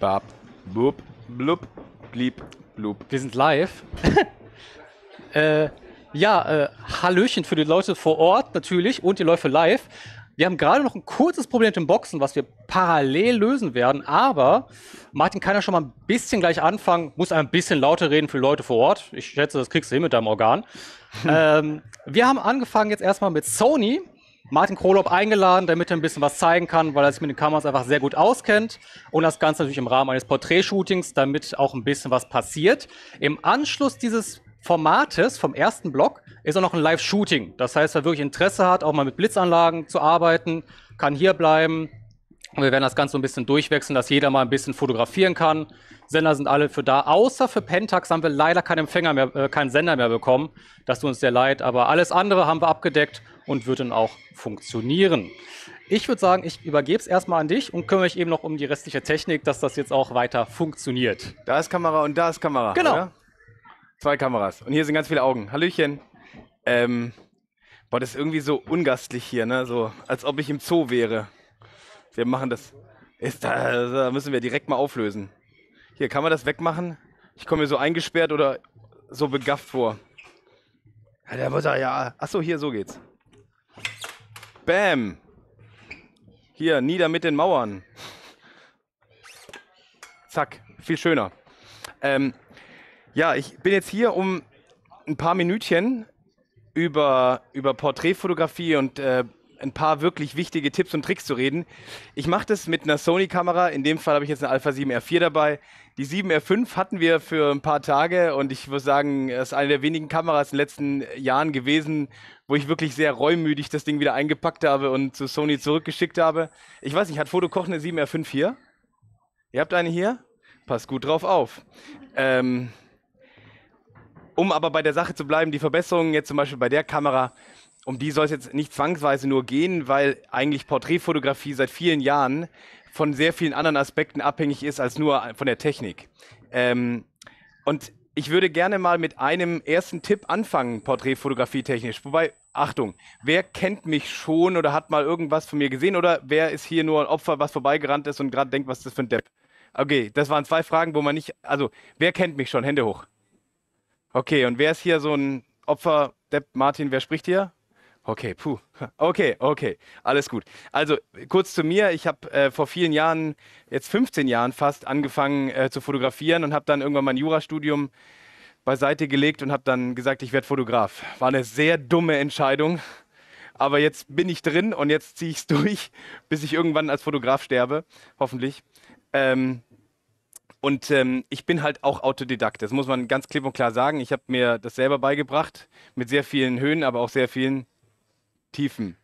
bab, blub, blub, blieb, blub. Wir sind live. äh, ja, äh, Hallöchen für die Leute vor Ort natürlich und die Läufe live. Wir haben gerade noch ein kurzes Problem mit dem Boxen, was wir parallel lösen werden, aber Martin kann ja schon mal ein bisschen gleich anfangen, muss ein bisschen lauter reden für die Leute vor Ort. Ich schätze, das kriegst du hin mit deinem Organ. ähm, wir haben angefangen jetzt erstmal mit Sony. Martin Krolop eingeladen, damit er ein bisschen was zeigen kann, weil er sich mit den Kameras einfach sehr gut auskennt. Und das Ganze natürlich im Rahmen eines Porträtshootings, damit auch ein bisschen was passiert. Im Anschluss dieses Formates vom ersten Block ist auch noch ein Live-Shooting. Das heißt, wer wirklich Interesse hat, auch mal mit Blitzanlagen zu arbeiten, kann hier bleiben. Und wir werden das Ganze so ein bisschen durchwechseln, dass jeder mal ein bisschen fotografieren kann, Sender sind alle für da. Außer für Pentax haben wir leider keinen Empfänger mehr, äh, keinen Sender mehr bekommen. Das tut uns sehr leid, aber alles andere haben wir abgedeckt und wird dann auch funktionieren. Ich würde sagen, ich übergebe es erstmal an dich und kümmere mich eben noch um die restliche Technik, dass das jetzt auch weiter funktioniert. Da ist Kamera und da ist Kamera. Genau. Oder? Zwei Kameras. Und hier sind ganz viele Augen. Hallöchen. Ähm, boah, das ist irgendwie so ungastlich hier, ne? So, als ob ich im Zoo wäre. Wir machen das. Ist da, da müssen wir direkt mal auflösen. Hier, kann man das wegmachen? Ich komme mir so eingesperrt oder so begafft vor. Ja, der muss ja. Achso, hier, so geht's. Bam! Hier, nieder mit den Mauern. Zack, viel schöner. Ähm, ja, ich bin jetzt hier, um ein paar Minütchen über, über Porträtfotografie und äh, ein paar wirklich wichtige Tipps und Tricks zu reden. Ich mache das mit einer Sony-Kamera. In dem Fall habe ich jetzt eine Alpha 7R4 dabei. Die 7R5 hatten wir für ein paar Tage und ich würde sagen, das ist eine der wenigen Kameras in den letzten Jahren gewesen, wo ich wirklich sehr reumütig das Ding wieder eingepackt habe und zu Sony zurückgeschickt habe. Ich weiß nicht, hat Fotokoch eine 7R5 hier? Ihr habt eine hier? Passt gut drauf auf. Ähm, um aber bei der Sache zu bleiben, die Verbesserungen jetzt zum Beispiel bei der Kamera, um die soll es jetzt nicht zwangsweise nur gehen, weil eigentlich Porträtfotografie seit vielen Jahren von sehr vielen anderen Aspekten abhängig ist als nur von der Technik. Ähm, und ich würde gerne mal mit einem ersten Tipp anfangen, Porträtfotografie technisch. Wobei, Achtung, wer kennt mich schon oder hat mal irgendwas von mir gesehen oder wer ist hier nur ein Opfer, was vorbeigerannt ist und gerade denkt, was ist das für ein Depp? Okay, das waren zwei Fragen, wo man nicht, also wer kennt mich schon? Hände hoch. Okay, und wer ist hier so ein Opfer, Depp, Martin, wer spricht hier? Okay, puh. Okay, okay, alles gut. Also kurz zu mir, ich habe äh, vor vielen Jahren, jetzt 15 Jahren fast, angefangen äh, zu fotografieren und habe dann irgendwann mein Jurastudium beiseite gelegt und habe dann gesagt, ich werde Fotograf. War eine sehr dumme Entscheidung, aber jetzt bin ich drin und jetzt ziehe ich es durch, bis ich irgendwann als Fotograf sterbe, hoffentlich. Ähm, und ähm, ich bin halt auch Autodidakt, das muss man ganz klipp und klar sagen. Ich habe mir das selber beigebracht, mit sehr vielen Höhen, aber auch sehr vielen Tiefen.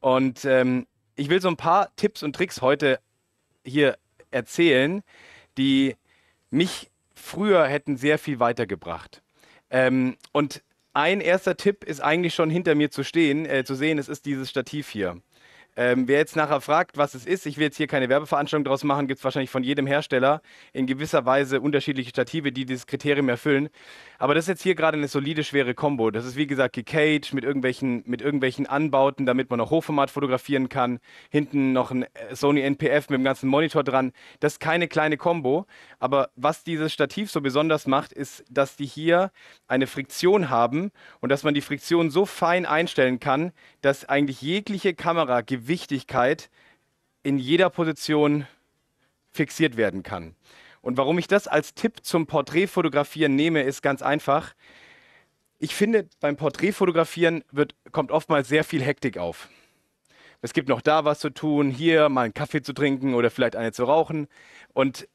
Und ähm, ich will so ein paar Tipps und Tricks heute hier erzählen, die mich früher hätten sehr viel weitergebracht. Ähm, und ein erster Tipp ist eigentlich schon hinter mir zu stehen, äh, zu sehen, es ist dieses Stativ hier. Ähm, wer jetzt nachher fragt, was es ist, ich will jetzt hier keine Werbeveranstaltung draus machen, gibt es wahrscheinlich von jedem Hersteller in gewisser Weise unterschiedliche Stative, die dieses Kriterium erfüllen. Aber das ist jetzt hier gerade eine solide, schwere Kombo. Das ist wie gesagt gecaged mit irgendwelchen, mit irgendwelchen Anbauten, damit man auch Hochformat fotografieren kann. Hinten noch ein äh, Sony NPF mit dem ganzen Monitor dran. Das ist keine kleine Kombo. Aber was dieses Stativ so besonders macht, ist, dass die hier eine Friktion haben und dass man die Friktion so fein einstellen kann, dass eigentlich jegliche Kamera gewinnt Wichtigkeit in jeder Position fixiert werden kann. Und warum ich das als Tipp zum Porträtfotografieren nehme, ist ganz einfach. Ich finde, beim Porträtfotografieren wird, kommt oftmals sehr viel Hektik auf. Es gibt noch da was zu tun, hier mal einen Kaffee zu trinken oder vielleicht eine zu rauchen. Und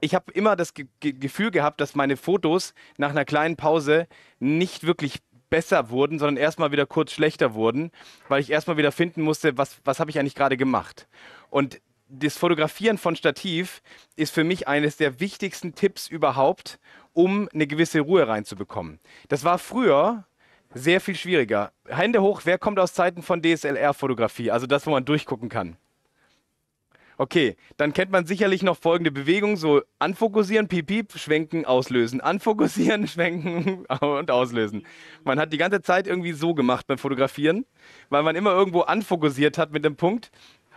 ich habe immer das Ge Gefühl gehabt, dass meine Fotos nach einer kleinen Pause nicht wirklich besser wurden, sondern erstmal wieder kurz schlechter wurden, weil ich erstmal wieder finden musste, was, was habe ich eigentlich gerade gemacht. Und das Fotografieren von Stativ ist für mich eines der wichtigsten Tipps überhaupt, um eine gewisse Ruhe reinzubekommen. Das war früher sehr viel schwieriger. Hände hoch, wer kommt aus Zeiten von DSLR-Fotografie, also das, wo man durchgucken kann? Okay, dann kennt man sicherlich noch folgende Bewegung: so anfokussieren, piep, piep, schwenken, auslösen. Anfokussieren, schwenken und auslösen. Man hat die ganze Zeit irgendwie so gemacht beim Fotografieren, weil man immer irgendwo anfokussiert hat mit dem Punkt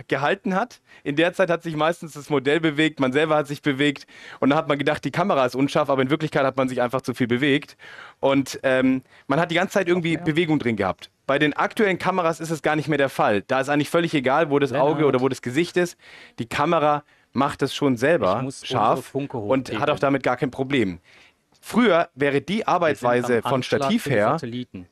gehalten hat. In der Zeit hat sich meistens das Modell bewegt, man selber hat sich bewegt und dann hat man gedacht, die Kamera ist unscharf, aber in Wirklichkeit hat man sich einfach zu viel bewegt. Und ähm, man hat die ganze Zeit irgendwie okay. Bewegung drin gehabt. Bei den aktuellen Kameras ist es gar nicht mehr der Fall. Da ist eigentlich völlig egal, wo das Auge oder wo das Gesicht ist. Die Kamera macht das schon selber scharf und hat auch damit gar kein Problem. Früher wäre die Arbeitsweise von Stativ her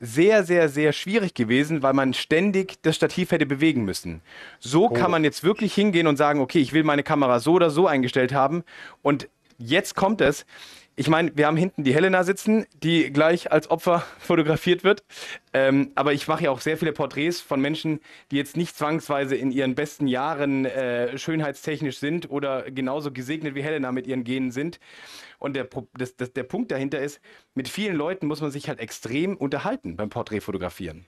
sehr, sehr, sehr schwierig gewesen, weil man ständig das Stativ hätte bewegen müssen. So oh. kann man jetzt wirklich hingehen und sagen, okay, ich will meine Kamera so oder so eingestellt haben. Und jetzt kommt es, ich meine, wir haben hinten die Helena sitzen, die gleich als Opfer fotografiert wird. Ähm, aber ich mache ja auch sehr viele Porträts von Menschen, die jetzt nicht zwangsweise in ihren besten Jahren äh, schönheitstechnisch sind oder genauso gesegnet wie Helena mit ihren Genen sind. Und der, das, das, der Punkt dahinter ist, mit vielen Leuten muss man sich halt extrem unterhalten beim Porträtfotografieren.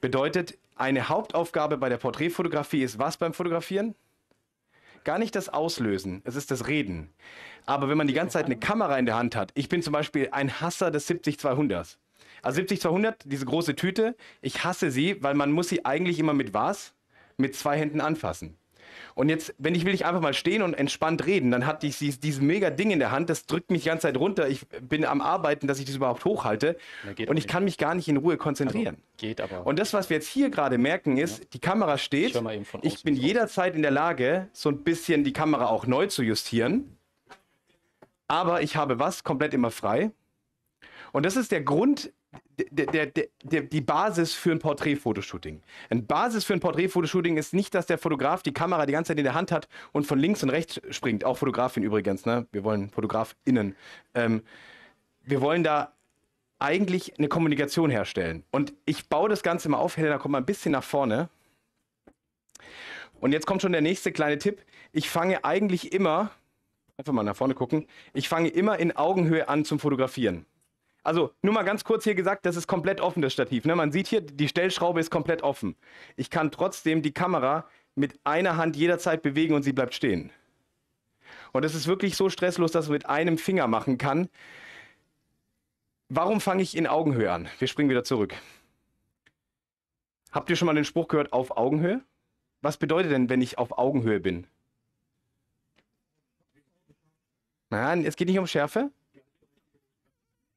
Bedeutet, eine Hauptaufgabe bei der Porträtfotografie ist was beim Fotografieren? Gar nicht das Auslösen, es ist das Reden. Aber wenn man die ganze Zeit eine Kamera in der Hand hat, ich bin zum Beispiel ein Hasser des 70-200s. Also 70-200, diese große Tüte, ich hasse sie, weil man muss sie eigentlich immer mit was? Mit zwei Händen anfassen. Und jetzt, wenn ich will, ich einfach mal stehen und entspannt reden, dann hatte ich dieses mega Ding in der Hand, das drückt mich die ganze Zeit runter. Ich bin am Arbeiten, dass ich das überhaupt hochhalte. und ich kann mich gar nicht in Ruhe konzentrieren. Also, geht aber. Und das, was wir jetzt hier gerade merken, ist, ja. die Kamera steht. Ich, ich bin jederzeit in der Lage, so ein bisschen die Kamera auch neu zu justieren. Aber ich habe was komplett immer frei. Und das ist der Grund, der, der, der, die Basis für ein Porträtfotoshooting. Eine Basis für ein Porträtfotoshooting ist nicht, dass der Fotograf die Kamera die ganze Zeit in der Hand hat und von links und rechts springt. Auch Fotografin übrigens, ne? Wir wollen FotografInnen. Ähm, wir wollen da eigentlich eine Kommunikation herstellen. Und ich baue das Ganze mal auf, Helena, komm mal ein bisschen nach vorne. Und jetzt kommt schon der nächste kleine Tipp. Ich fange eigentlich immer, einfach mal nach vorne gucken, ich fange immer in Augenhöhe an zum Fotografieren. Also nur mal ganz kurz hier gesagt, das ist komplett offen, das Stativ. Ne? Man sieht hier, die Stellschraube ist komplett offen. Ich kann trotzdem die Kamera mit einer Hand jederzeit bewegen und sie bleibt stehen. Und es ist wirklich so stresslos, dass man mit einem Finger machen kann. Warum fange ich in Augenhöhe an? Wir springen wieder zurück. Habt ihr schon mal den Spruch gehört, auf Augenhöhe? Was bedeutet denn, wenn ich auf Augenhöhe bin? Nein, es geht nicht um Schärfe.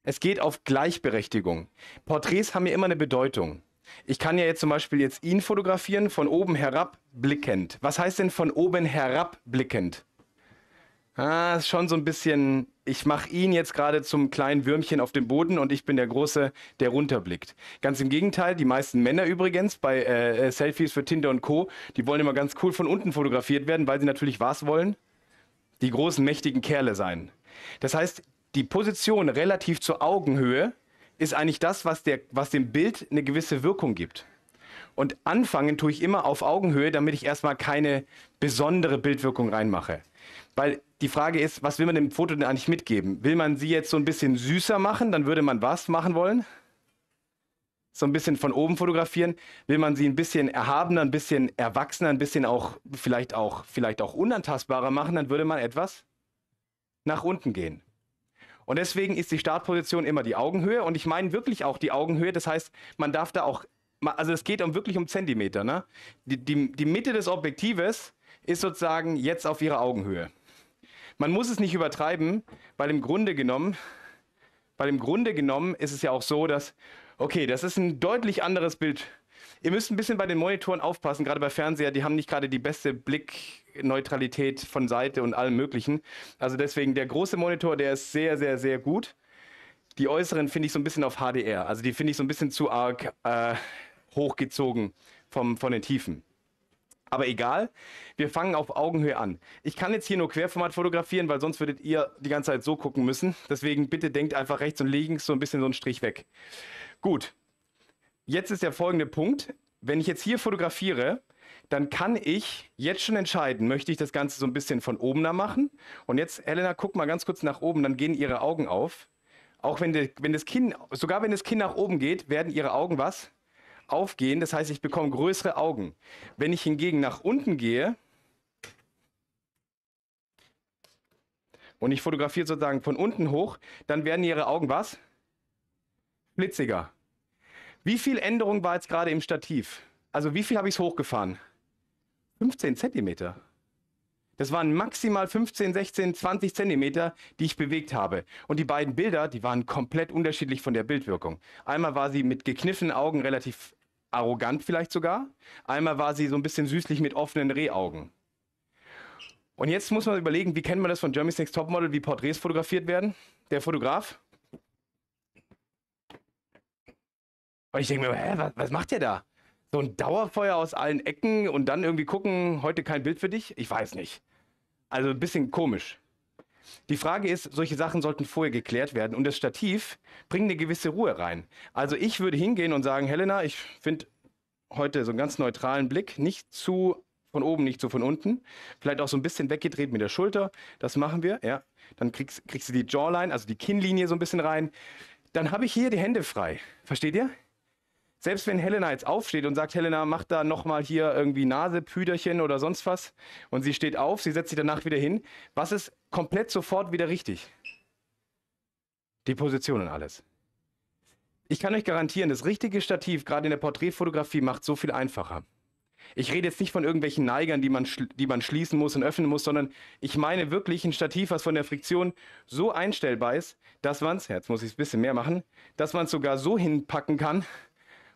Es geht auf Gleichberechtigung. Porträts haben ja immer eine Bedeutung. Ich kann ja jetzt zum Beispiel jetzt ihn fotografieren, von oben herab blickend. Was heißt denn von oben herab blickend? Ah, ist schon so ein bisschen, ich mache ihn jetzt gerade zum kleinen Würmchen auf dem Boden und ich bin der Große, der runterblickt. Ganz im Gegenteil, die meisten Männer übrigens bei äh, äh, Selfies für Tinder und Co., die wollen immer ganz cool von unten fotografiert werden, weil sie natürlich was wollen? Die großen, mächtigen Kerle sein. Das heißt, die Position relativ zur Augenhöhe ist eigentlich das, was, der, was dem Bild eine gewisse Wirkung gibt. Und anfangen tue ich immer auf Augenhöhe, damit ich erstmal keine besondere Bildwirkung reinmache. Weil die Frage ist, was will man dem Foto denn eigentlich mitgeben? Will man sie jetzt so ein bisschen süßer machen, dann würde man was machen wollen? So ein bisschen von oben fotografieren? Will man sie ein bisschen erhabener, ein bisschen erwachsener, ein bisschen auch vielleicht auch, vielleicht auch unantastbarer machen, dann würde man etwas nach unten gehen. Und deswegen ist die Startposition immer die Augenhöhe. Und ich meine wirklich auch die Augenhöhe. Das heißt, man darf da auch, also es geht um wirklich um Zentimeter. Ne? Die, die, die Mitte des Objektives ist sozusagen jetzt auf ihrer Augenhöhe. Man muss es nicht übertreiben, weil im Grunde genommen, weil im Grunde genommen ist es ja auch so, dass, okay, das ist ein deutlich anderes Bild ihr müsst ein bisschen bei den Monitoren aufpassen, gerade bei Fernseher, die haben nicht gerade die beste Blickneutralität von Seite und allem Möglichen. Also deswegen, der große Monitor, der ist sehr, sehr, sehr gut. Die äußeren finde ich so ein bisschen auf HDR. Also die finde ich so ein bisschen zu arg äh, hochgezogen vom, von den Tiefen. Aber egal, wir fangen auf Augenhöhe an. Ich kann jetzt hier nur Querformat fotografieren, weil sonst würdet ihr die ganze Zeit so gucken müssen. Deswegen bitte denkt einfach rechts und links so ein bisschen so einen Strich weg. Gut, jetzt ist der folgende Punkt. Wenn ich jetzt hier fotografiere, dann kann ich jetzt schon entscheiden, möchte ich das Ganze so ein bisschen von oben da machen? Und jetzt, Helena, guck mal ganz kurz nach oben, dann gehen ihre Augen auf. Auch wenn, die, wenn das Kinn, sogar wenn das Kinn nach oben geht, werden ihre Augen was? Aufgehen, das heißt, ich bekomme größere Augen. Wenn ich hingegen nach unten gehe und ich fotografiere sozusagen von unten hoch, dann werden ihre Augen was? Blitziger. Wie viel Änderung war jetzt gerade im Stativ? Also wie viel habe ich es hochgefahren? 15 Zentimeter. Das waren maximal 15, 16, 20 Zentimeter, die ich bewegt habe. Und die beiden Bilder, die waren komplett unterschiedlich von der Bildwirkung. Einmal war sie mit gekniffenen Augen relativ arrogant vielleicht sogar. Einmal war sie so ein bisschen süßlich mit offenen Rehaugen. Und jetzt muss man überlegen, wie kennt man das von Jeremy's Next Topmodel, wie Porträts fotografiert werden? Der Fotograf Und ich denke mir, hä, was, was macht ihr da? So ein Dauerfeuer aus allen Ecken und dann irgendwie gucken, heute kein Bild für dich? Ich weiß nicht. Also ein bisschen komisch. Die Frage ist, solche Sachen sollten vorher geklärt werden und das Stativ bringt eine gewisse Ruhe rein. Also ich würde hingehen und sagen, Helena, ich finde heute so einen ganz neutralen Blick, nicht zu von oben, nicht zu von unten. Vielleicht auch so ein bisschen weggedreht mit der Schulter. Das machen wir, ja. Dann kriegst, kriegst du die Jawline, also die Kinnlinie so ein bisschen rein. Dann habe ich hier die Hände frei. Versteht ihr? selbst wenn Helena jetzt aufsteht und sagt, Helena, mach da nochmal hier irgendwie Nasepüderchen oder sonst was, und sie steht auf, sie setzt sich danach wieder hin, was ist komplett sofort wieder richtig? Die Position und alles. Ich kann euch garantieren, das richtige Stativ, gerade in der Porträtfotografie, macht so viel einfacher. Ich rede jetzt nicht von irgendwelchen Neigern, die man, die man schließen muss und öffnen muss, sondern ich meine wirklich ein Stativ, was von der Friktion so einstellbar ist, dass man es, jetzt muss ich es ein bisschen mehr machen, dass man es sogar so hinpacken kann,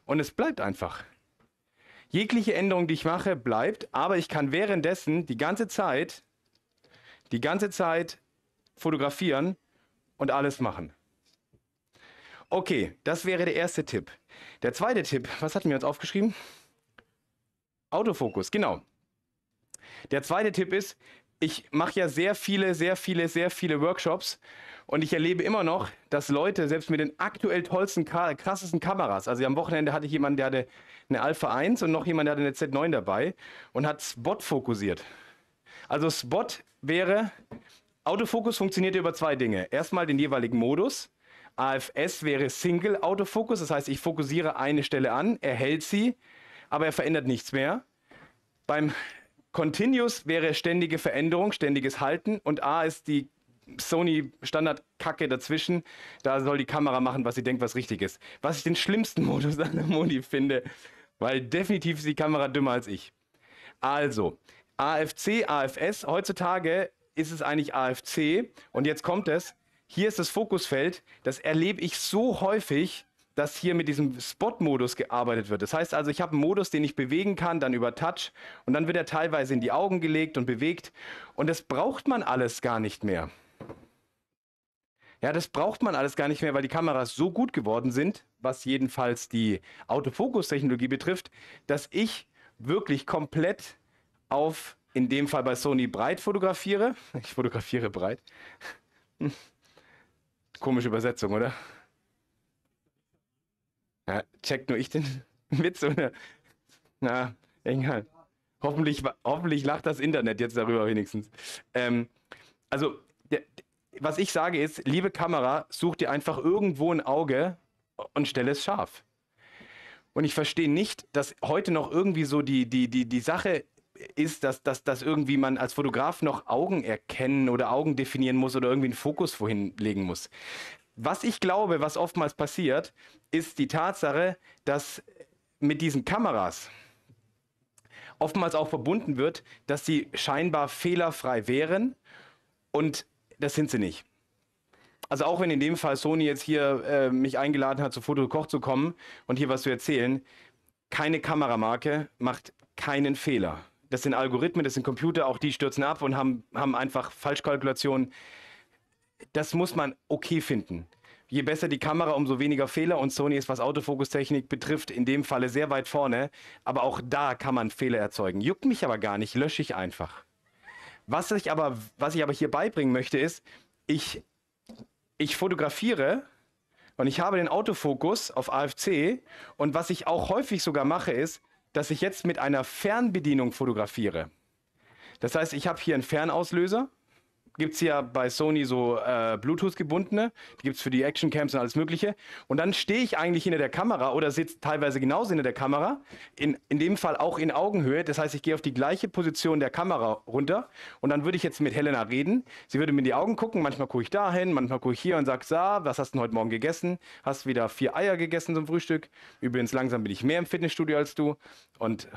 und es bleibt einfach. Jegliche Änderung, die ich mache, bleibt, aber ich kann währenddessen die ganze Zeit, die ganze Zeit fotografieren und alles machen. Okay, das wäre der erste Tipp. Der zweite Tipp, was hatten wir uns aufgeschrieben? Autofokus, genau. Der zweite Tipp ist, ich mache ja sehr viele, sehr viele, sehr viele Workshops und ich erlebe immer noch, dass Leute, selbst mit den aktuell tollsten, krassesten Kameras, also am Wochenende hatte ich jemanden, der hatte eine Alpha 1 und noch jemand, der hatte eine Z9 dabei und hat Spot fokussiert. Also Spot wäre, Autofokus funktioniert über zwei Dinge. Erstmal den jeweiligen Modus. AFS wäre Single Autofokus, das heißt, ich fokussiere eine Stelle an, er hält sie, aber er verändert nichts mehr. Beim Continuous wäre ständige Veränderung, ständiges Halten und A ist die Sony Standardkacke dazwischen. Da soll die Kamera machen, was sie denkt, was richtig ist. Was ich den schlimmsten Modus an der Modi finde, weil definitiv ist die Kamera dümmer als ich. Also, AFC, AFS, heutzutage ist es eigentlich AFC und jetzt kommt es. Hier ist das Fokusfeld. Das erlebe ich so häufig, dass hier mit diesem Spot-Modus gearbeitet wird. Das heißt also, ich habe einen Modus, den ich bewegen kann, dann über Touch und dann wird er teilweise in die Augen gelegt und bewegt und das braucht man alles gar nicht mehr. Ja, das braucht man alles gar nicht mehr, weil die Kameras so gut geworden sind, was jedenfalls die Autofokus-Technologie betrifft, dass ich wirklich komplett auf, in dem Fall bei Sony breit fotografiere. Ich fotografiere breit. Hm. Komische Übersetzung, oder? Ja, checkt nur ich den Witz oder? Na, egal. Hoffentlich, hoffentlich lacht das Internet jetzt darüber wenigstens. Ähm, also, der, was ich sage ist, liebe Kamera, such dir einfach irgendwo ein Auge und stelle es scharf. Und ich verstehe nicht, dass heute noch irgendwie so die, die, die, die Sache ist, dass, dass, dass irgendwie man als Fotograf noch Augen erkennen oder Augen definieren muss oder irgendwie einen Fokus vorhin legen muss was ich glaube, was oftmals passiert, ist die Tatsache, dass mit diesen Kameras oftmals auch verbunden wird, dass sie scheinbar fehlerfrei wären und das sind sie nicht. Also auch wenn in dem Fall Sony jetzt hier äh, mich eingeladen hat, zu Fotokoch zu kommen und hier was zu erzählen, keine Kameramarke macht keinen Fehler. Das sind Algorithmen, das sind Computer, auch die stürzen ab und haben, haben einfach Falschkalkulationen das muss man okay finden. Je besser die Kamera, umso weniger Fehler. Und Sony ist, was Autofokustechnik betrifft, in dem Falle sehr weit vorne. Aber auch da kann man Fehler erzeugen. Juckt mich aber gar nicht, lösche ich einfach. Was ich aber, was ich aber hier beibringen möchte, ist, ich, ich fotografiere und ich habe den Autofokus auf AFC. Und was ich auch häufig sogar mache, ist, dass ich jetzt mit einer Fernbedienung fotografiere. Das heißt, ich habe hier einen Fernauslöser gibt es ja bei Sony so äh, Bluetooth-gebundene, die gibt es für die Actioncams und alles Mögliche. Und dann stehe ich eigentlich hinter der Kamera oder sitze teilweise genauso hinter der Kamera, in, in dem Fall auch in Augenhöhe. Das heißt, ich gehe auf die gleiche Position der Kamera runter und dann würde ich jetzt mit Helena reden. Sie würde mir in die Augen gucken, manchmal gucke ich dahin, manchmal gucke ich hier und sage, Sa, was hast du denn heute Morgen gegessen? Hast wieder vier Eier gegessen zum Frühstück? Übrigens, langsam bin ich mehr im Fitnessstudio als du. Und.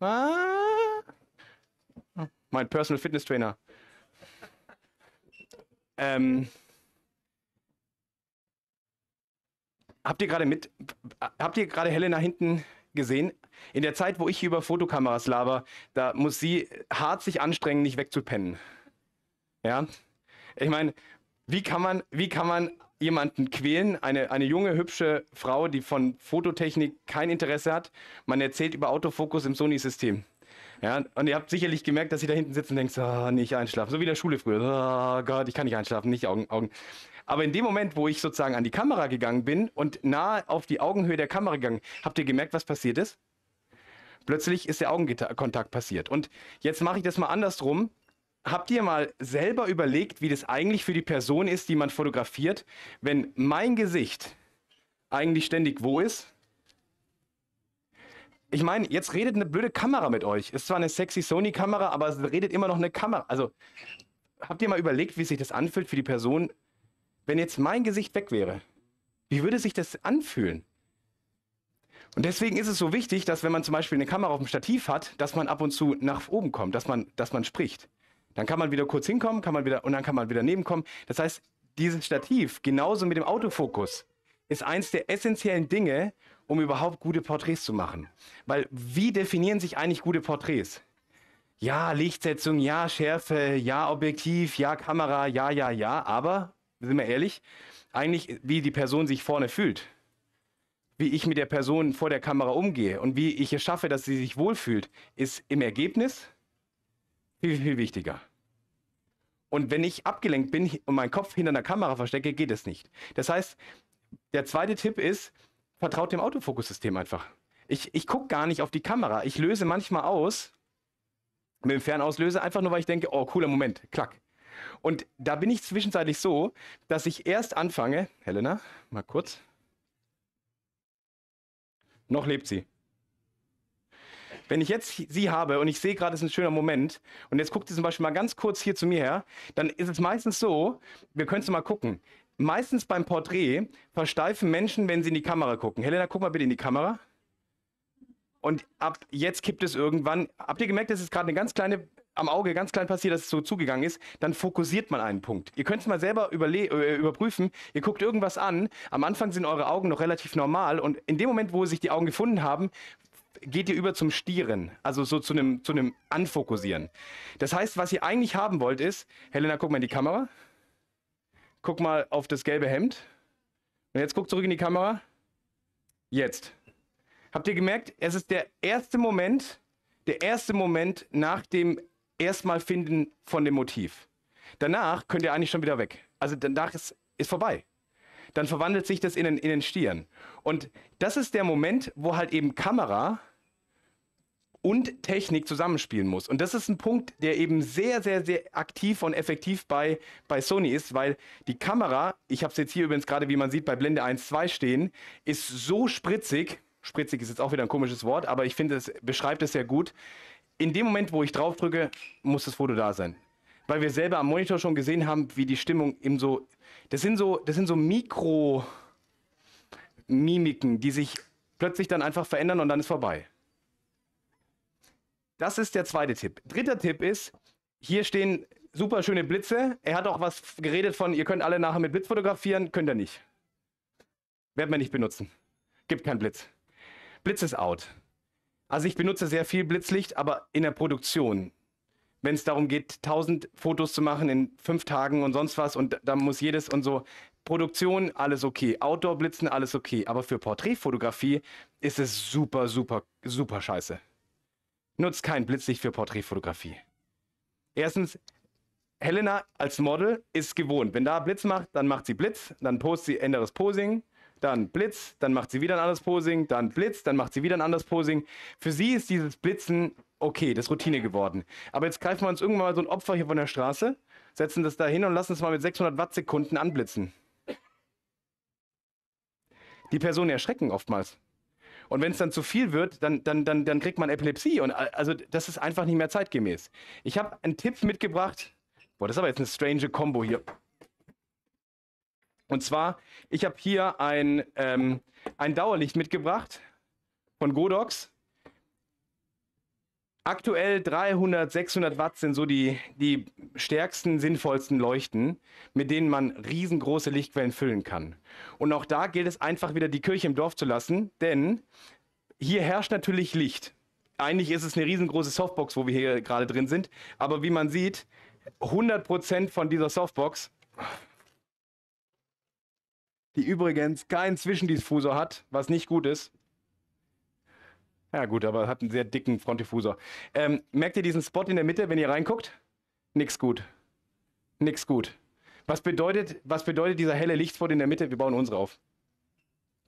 Ah, mein Personal Fitness Trainer ähm, habt ihr gerade mit, habt ihr gerade Helena hinten gesehen? In der Zeit, wo ich hier über Fotokameras laber, da muss sie hart sich anstrengen, nicht wegzupennen. Ja? Ich meine, wie kann man, wie kann man jemanden quälen, eine, eine junge, hübsche Frau, die von Fototechnik kein Interesse hat? Man erzählt über Autofokus im Sony-System. Ja, und ihr habt sicherlich gemerkt, dass ihr da hinten sitzt und denkt, oh, nicht einschlafen. So wie in der Schule früher. Oh Gott, ich kann nicht einschlafen, nicht Augen, Augen. Aber in dem Moment, wo ich sozusagen an die Kamera gegangen bin und nah auf die Augenhöhe der Kamera gegangen, habt ihr gemerkt, was passiert ist? Plötzlich ist der Augenkontakt passiert. Und jetzt mache ich das mal andersrum. Habt ihr mal selber überlegt, wie das eigentlich für die Person ist, die man fotografiert, wenn mein Gesicht eigentlich ständig wo ist? ich meine, jetzt redet eine blöde Kamera mit euch. Ist zwar eine sexy Sony-Kamera, aber es redet immer noch eine Kamera. Also, habt ihr mal überlegt, wie sich das anfühlt für die Person, wenn jetzt mein Gesicht weg wäre? Wie würde sich das anfühlen? Und deswegen ist es so wichtig, dass wenn man zum Beispiel eine Kamera auf dem Stativ hat, dass man ab und zu nach oben kommt, dass man, dass man spricht. Dann kann man wieder kurz hinkommen, kann man wieder, und dann kann man wieder nebenkommen. Das heißt, dieses Stativ, genauso mit dem Autofokus, ist eins der essentiellen Dinge, um überhaupt gute Porträts zu machen. Weil wie definieren sich eigentlich gute Porträts? Ja, Lichtsetzung, ja, Schärfe, ja, Objektiv, ja, Kamera, ja, ja, ja, aber, sind wir ehrlich, eigentlich wie die Person sich vorne fühlt. Wie ich mit der Person vor der Kamera umgehe und wie ich es schaffe, dass sie sich wohlfühlt, ist im Ergebnis viel, viel wichtiger. Und wenn ich abgelenkt bin und meinen Kopf hinter einer Kamera verstecke, geht es nicht. Das heißt, der zweite Tipp ist, vertraut dem Autofokussystem einfach. Ich, ich gucke gar nicht auf die Kamera. Ich löse manchmal aus, mit dem Fernauslöser, einfach nur, weil ich denke, oh, cooler Moment, klack. Und da bin ich zwischenzeitlich so, dass ich erst anfange, Helena, mal kurz. Noch lebt sie. Wenn ich jetzt sie habe und ich sehe gerade, es ist ein schöner Moment, und jetzt guckt sie zum Beispiel mal ganz kurz hier zu mir her, dann ist es meistens so, wir können es mal gucken meistens beim Porträt versteifen Menschen, wenn sie in die Kamera gucken. Helena, guck mal bitte in die Kamera. Und ab jetzt kippt es irgendwann. Habt ihr gemerkt, dass es gerade eine ganz kleine am Auge ganz klein passiert, dass es so zugegangen ist, dann fokussiert man einen Punkt. Ihr könnt es mal selber äh, überprüfen. Ihr guckt irgendwas an. Am Anfang sind eure Augen noch relativ normal und in dem Moment, wo sich die Augen gefunden haben, geht ihr über zum Stieren, also so zu einem zu einem Anfokussieren. Das heißt, was ihr eigentlich haben wollt, ist, Helena, guck mal in die Kamera guck mal auf das gelbe Hemd. Und jetzt guck zurück in die Kamera. Jetzt. Habt ihr gemerkt, es ist der erste Moment, der erste Moment nach dem erstmal finden von dem Motiv. Danach könnt ihr eigentlich schon wieder weg. Also danach ist, ist vorbei. Dann verwandelt sich das in den, in den Stieren. Und das ist der Moment, wo halt eben Kamera und Technik zusammenspielen muss. Und das ist ein Punkt, der eben sehr, sehr, sehr aktiv und effektiv bei, bei Sony ist, weil die Kamera, ich habe es jetzt hier übrigens gerade, wie man sieht, bei Blende 1.2 stehen, ist so spritzig. Spritzig ist jetzt auch wieder ein komisches Wort, aber ich finde, es beschreibt es sehr gut. In dem Moment, wo ich drauf drücke, muss das Foto da sein. Weil wir selber am Monitor schon gesehen haben, wie die Stimmung eben so. Das sind so, das sind so Mikro-Mimiken, die sich plötzlich dann einfach verändern und dann ist vorbei. Das ist der zweite Tipp. Dritter Tipp ist, hier stehen super schöne Blitze. Er hat auch was geredet von, ihr könnt alle nachher mit Blitz fotografieren, könnt ihr nicht. Werden wir nicht benutzen. Gibt keinen Blitz. Blitz ist out. Also ich benutze sehr viel Blitzlicht, aber in der Produktion. Wenn es darum geht, 1000 Fotos zu machen in fünf Tagen und sonst was und da muss jedes und so. Produktion, alles okay. Outdoor-Blitzen, alles okay. Aber für Porträtfotografie ist es super, super, super scheiße nutzt kein Blitzlicht für Porträtfotografie. Erstens, Helena als Model ist gewohnt. Wenn da Blitz macht, dann macht sie Blitz, dann postet sie anderes Posing, dann Blitz, dann macht sie wieder ein anderes Posing, dann Blitz, dann macht sie wieder ein anderes Posing. Für sie ist dieses Blitzen okay, das ist Routine geworden. Aber jetzt greifen wir uns irgendwann mal so ein Opfer hier von der Straße, setzen das da hin und lassen es mal mit 600 Wattsekunden anblitzen. Die Personen erschrecken oftmals. Und wenn es dann zu viel wird, dann, dann, dann, dann kriegt man Epilepsie. Und äh, also das ist einfach nicht mehr zeitgemäß. Ich habe einen Tipp mitgebracht. Boah, das ist aber jetzt eine strange Combo hier. Und zwar, ich habe hier ein, ähm, ein Dauerlicht mitgebracht von Godox. Aktuell 300, 600 Watt sind so die, die stärksten, sinnvollsten Leuchten, mit denen man riesengroße Lichtquellen füllen kann. Und auch da gilt es einfach wieder die Kirche im Dorf zu lassen, denn hier herrscht natürlich Licht. Eigentlich ist es eine riesengroße Softbox, wo wir hier gerade drin sind, aber wie man sieht, 100% von dieser Softbox, die übrigens keinen Zwischendiffusor hat, was nicht gut ist, ja, gut, aber hat einen sehr dicken Frontdiffuser. Ähm, merkt ihr diesen Spot in der Mitte, wenn ihr reinguckt? Nix gut. Nix gut. Was bedeutet, was bedeutet dieser helle Lichtspot in der Mitte? Wir bauen unsere auf.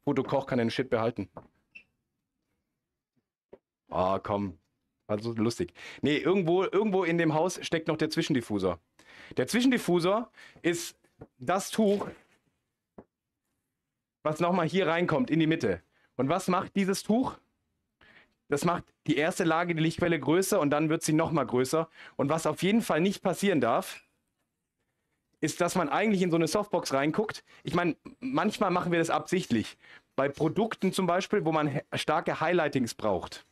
Foto Koch kann den Shit behalten. Ah, oh, komm. Also lustig. Nee, irgendwo, irgendwo in dem Haus steckt noch der Zwischendiffuser. Der Zwischendiffuser ist das Tuch, was nochmal hier reinkommt, in die Mitte. Und was macht dieses Tuch? Das macht die erste Lage, die Lichtquelle größer und dann wird sie nochmal größer. Und was auf jeden Fall nicht passieren darf, ist, dass man eigentlich in so eine Softbox reinguckt. Ich meine, manchmal machen wir das absichtlich. Bei Produkten zum Beispiel, wo man starke Highlightings braucht.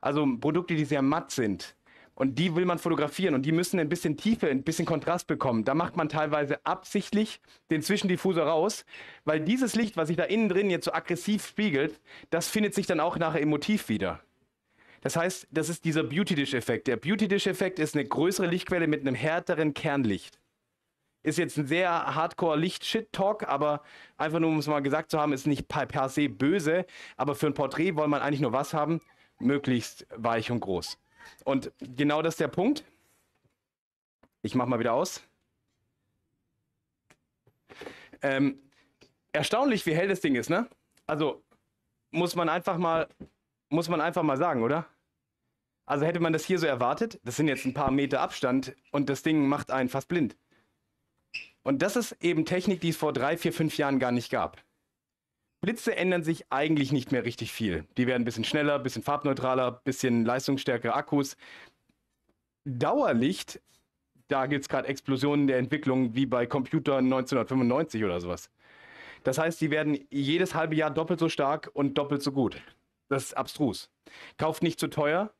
Also Produkte, die sehr matt sind. Und die will man fotografieren und die müssen ein bisschen Tiefe, ein bisschen Kontrast bekommen. Da macht man teilweise absichtlich den Zwischendiffusor raus, weil dieses Licht, was sich da innen drin jetzt so aggressiv spiegelt, das findet sich dann auch nachher im Motiv wieder. Das heißt, das ist dieser Beauty-Dish-Effekt. Der Beauty-Dish-Effekt ist eine größere Lichtquelle mit einem härteren Kernlicht. Ist jetzt ein sehr hardcore Licht-Shit-Talk, aber einfach nur, um es mal gesagt zu haben, ist nicht per se böse, aber für ein Porträt wollen man eigentlich nur was haben? Möglichst weich und groß. Und genau das ist der Punkt. Ich mache mal wieder aus. Ähm, erstaunlich, wie hell das Ding ist, ne? Also muss man einfach mal, muss man einfach mal sagen, oder? Also hätte man das hier so erwartet, das sind jetzt ein paar Meter Abstand und das Ding macht einen fast blind. Und das ist eben Technik, die es vor drei, vier, fünf Jahren gar nicht gab. Blitze ändern sich eigentlich nicht mehr richtig viel. Die werden ein bisschen schneller, ein bisschen farbneutraler, ein bisschen leistungsstärkere Akkus. Dauerlicht, da gibt es gerade Explosionen der Entwicklung wie bei Computern 1995 oder sowas. Das heißt, die werden jedes halbe Jahr doppelt so stark und doppelt so gut. Das ist abstrus. Kauft nicht zu teuer.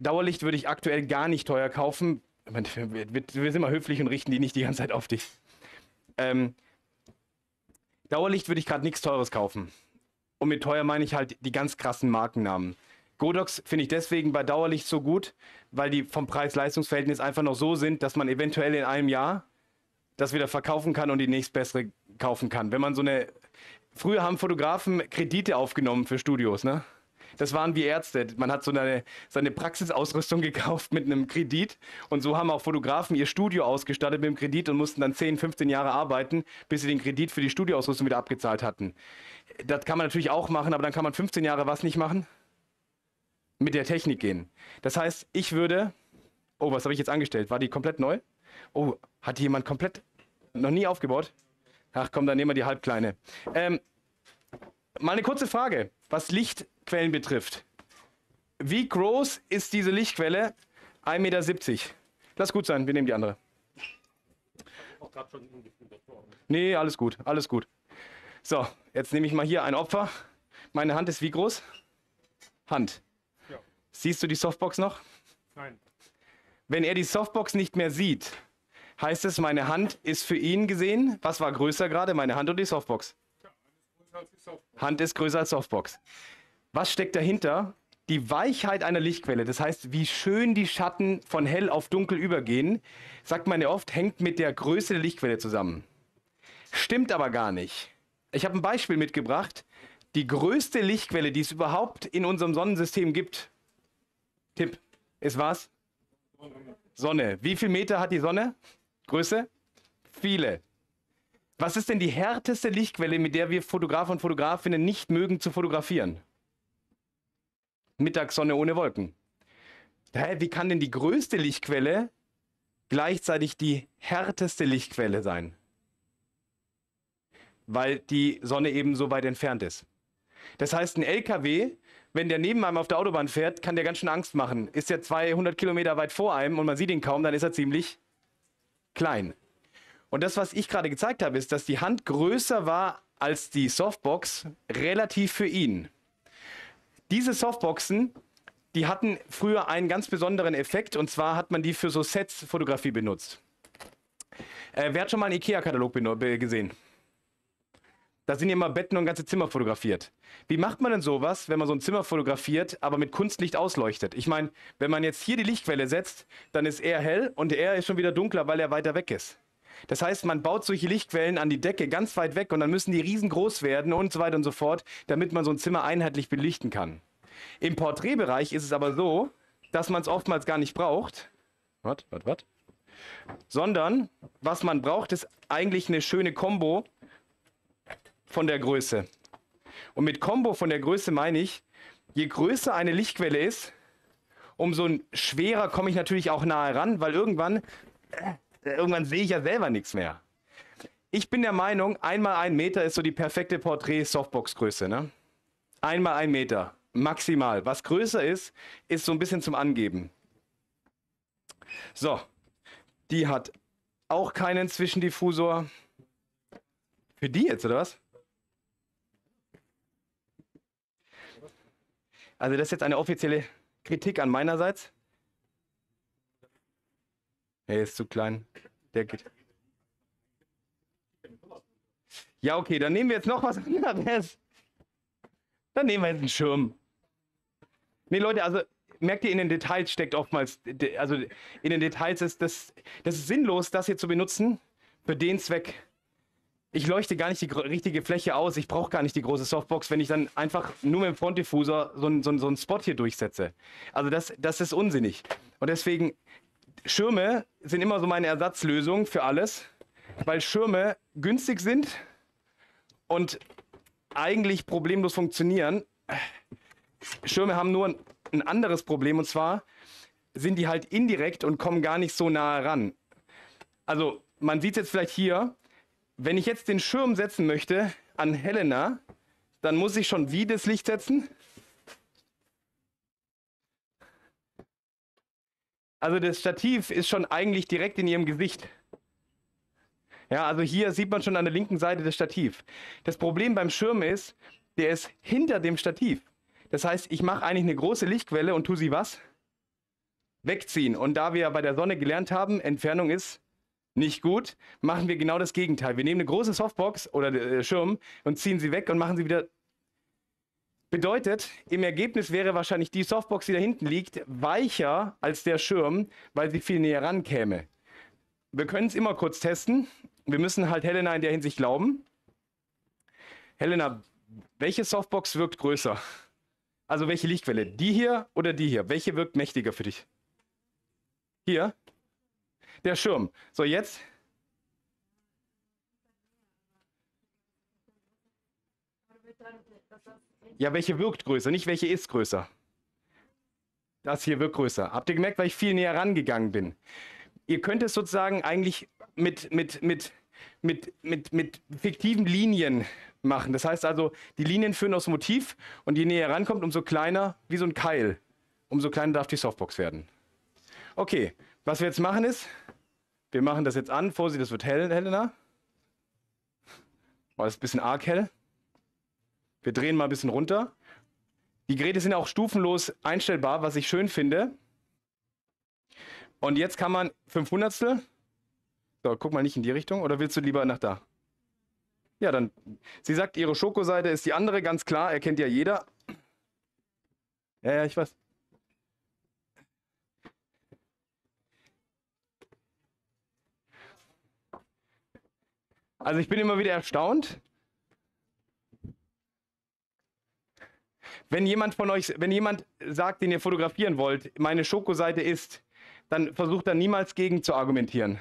Dauerlicht würde ich aktuell gar nicht teuer kaufen. Wir sind mal höflich und richten die nicht die ganze Zeit auf dich. Ähm, Dauerlicht würde ich gerade nichts Teures kaufen. Und mit teuer meine ich halt die ganz krassen Markennamen. Godox finde ich deswegen bei Dauerlicht so gut, weil die vom Preis-Leistungs-Verhältnis einfach noch so sind, dass man eventuell in einem Jahr das wieder verkaufen kann und die nächstbessere kaufen kann. Wenn man so eine. Früher haben Fotografen Kredite aufgenommen für Studios, ne? das waren wie Ärzte. Man hat so eine, seine Praxisausrüstung gekauft mit einem Kredit und so haben auch Fotografen ihr Studio ausgestattet mit dem Kredit und mussten dann 10, 15 Jahre arbeiten, bis sie den Kredit für die Studioausrüstung wieder abgezahlt hatten. Das kann man natürlich auch machen, aber dann kann man 15 Jahre was nicht machen? Mit der Technik gehen. Das heißt, ich würde. Oh, was habe ich jetzt angestellt? War die komplett neu? Oh, hat die jemand komplett noch nie aufgebaut? Ach komm, dann nehmen wir die halbkleine. Ähm, mal eine kurze Frage, was Licht Quellen betrifft. Wie groß ist diese Lichtquelle? 1,70 Meter. Lass gut sein, wir nehmen die andere. Nee, alles gut, alles gut. So, jetzt nehme ich mal hier ein Opfer. Meine Hand ist wie groß? Hand. Ja. Siehst du die Softbox noch? Nein. Wenn er die Softbox nicht mehr sieht, heißt es, meine Hand ist für ihn gesehen. Was war größer gerade, meine Hand oder die Softbox? Ja, Hand ist größer als Softbox. Hand ist größer als Softbox. Was steckt dahinter? Die Weichheit einer Lichtquelle, das heißt, wie schön die Schatten von hell auf dunkel übergehen, sagt man ja oft, hängt mit der Größe der Lichtquelle zusammen. Stimmt aber gar nicht. Ich habe ein Beispiel mitgebracht. Die größte Lichtquelle, die es überhaupt in unserem Sonnensystem gibt. Tipp, ist was? Sonne. Wie viel Meter hat die Sonne? Größe? Viele. Was ist denn die härteste Lichtquelle, mit der wir Fotografen und Fotografinnen nicht mögen zu fotografieren? Mittagssonne ohne Wolken. Hä, wie kann denn die größte Lichtquelle gleichzeitig die härteste Lichtquelle sein? Weil die Sonne eben so weit entfernt ist. Das heißt, ein LKW, wenn der neben einem auf der Autobahn fährt, kann der ganz schön Angst machen. Ist der 200 Kilometer weit vor einem und man sieht ihn kaum, dann ist er ziemlich klein. Und das, was ich gerade gezeigt habe, ist, dass die Hand größer war als die Softbox relativ für ihn. Diese Softboxen, die hatten früher einen ganz besonderen Effekt und zwar hat man die für so Sets Fotografie benutzt. Äh, wer hat schon mal einen IKEA-Katalog gesehen? Da sind ja immer Betten und ganze Zimmer fotografiert. Wie macht man denn sowas, wenn man so ein Zimmer fotografiert, aber mit Kunstlicht ausleuchtet? Ich meine, wenn man jetzt hier die Lichtquelle setzt, dann ist er hell und er ist schon wieder dunkler, weil er weiter weg ist. Das heißt, man baut solche Lichtquellen an die Decke ganz weit weg und dann müssen die riesengroß werden und so weiter und so fort, damit man so ein Zimmer einheitlich belichten kann. Im Porträtbereich ist es aber so, dass man es oftmals gar nicht braucht. Was, was, was? Sondern, was man braucht, ist eigentlich eine schöne Combo von der Größe. Und mit Combo von der Größe meine ich, je größer eine Lichtquelle ist, umso schwerer komme ich natürlich auch nahe ran, weil irgendwann äh, irgendwann sehe ich ja selber nichts mehr. Ich bin der Meinung, einmal ein Meter ist so die perfekte Porträt-Softbox-Größe. Ne? Einmal ein Meter, maximal. Was größer ist, ist so ein bisschen zum Angeben. So, die hat auch keinen Zwischendiffusor. Für die jetzt, oder was? Also das ist jetzt eine offizielle Kritik an meinerseits. Er ist zu klein. Der geht. Ja, okay, dann nehmen wir jetzt noch was anderes. Dann nehmen wir jetzt einen Schirm. Nee, Leute, also merkt ihr, in den Details steckt oftmals, also in den Details ist das, das ist sinnlos, das hier zu benutzen für den Zweck. Ich leuchte gar nicht die richtige Fläche aus, ich brauche gar nicht die große Softbox, wenn ich dann einfach nur mit dem Frontdiffuser so, so, so einen Spot hier durchsetze. Also das, das ist unsinnig. Und deswegen Schirme sind immer so meine Ersatzlösung für alles, weil Schirme günstig sind und eigentlich problemlos funktionieren. Schirme haben nur ein anderes Problem und zwar sind die halt indirekt und kommen gar nicht so nah ran. Also man sieht es jetzt vielleicht hier, wenn ich jetzt den Schirm setzen möchte an Helena, dann muss ich schon wie das Licht setzen Also das Stativ ist schon eigentlich direkt in ihrem Gesicht. Ja, also hier sieht man schon an der linken Seite das Stativ. Das Problem beim Schirm ist, der ist hinter dem Stativ. Das heißt, ich mache eigentlich eine große Lichtquelle und tue sie was? Wegziehen. Und da wir bei der Sonne gelernt haben, Entfernung ist nicht gut, machen wir genau das Gegenteil. Wir nehmen eine große Softbox oder äh, Schirm und ziehen sie weg und machen sie wieder Bedeutet, im Ergebnis wäre wahrscheinlich die Softbox, die da hinten liegt, weicher als der Schirm, weil sie viel näher rankäme. Wir können es immer kurz testen. Wir müssen halt Helena in der Hinsicht glauben. Helena, welche Softbox wirkt größer? Also welche Lichtquelle? Die hier oder die hier? Welche wirkt mächtiger für dich? Hier? Der Schirm. So, jetzt Ja, welche wirkt größer, nicht welche ist größer. Das hier wirkt größer. Habt ihr gemerkt, weil ich viel näher rangegangen bin? Ihr könnt es sozusagen eigentlich mit, mit, mit, mit, mit, mit fiktiven Linien machen. Das heißt also, die Linien führen aus Motiv und je näher rankommt, umso kleiner, wie so ein Keil, umso kleiner darf die Softbox werden. Okay, was wir jetzt machen ist, wir machen das jetzt an. Vorsicht, das wird hell, Helena. War das ein bisschen arg hell? Wir drehen mal ein bisschen runter. Die Geräte sind auch stufenlos einstellbar, was ich schön finde. Und jetzt kann man 500. So, guck mal nicht in die Richtung. Oder willst du lieber nach da? Ja, dann. Sie sagt, ihre Schokoseite ist die andere, ganz klar. Erkennt ja jeder. Ja, ja, ich weiß. Also ich bin immer wieder erstaunt, wenn jemand von euch, wenn jemand sagt, den ihr fotografieren wollt, meine Schokoseite ist, dann versucht er niemals gegen zu argumentieren.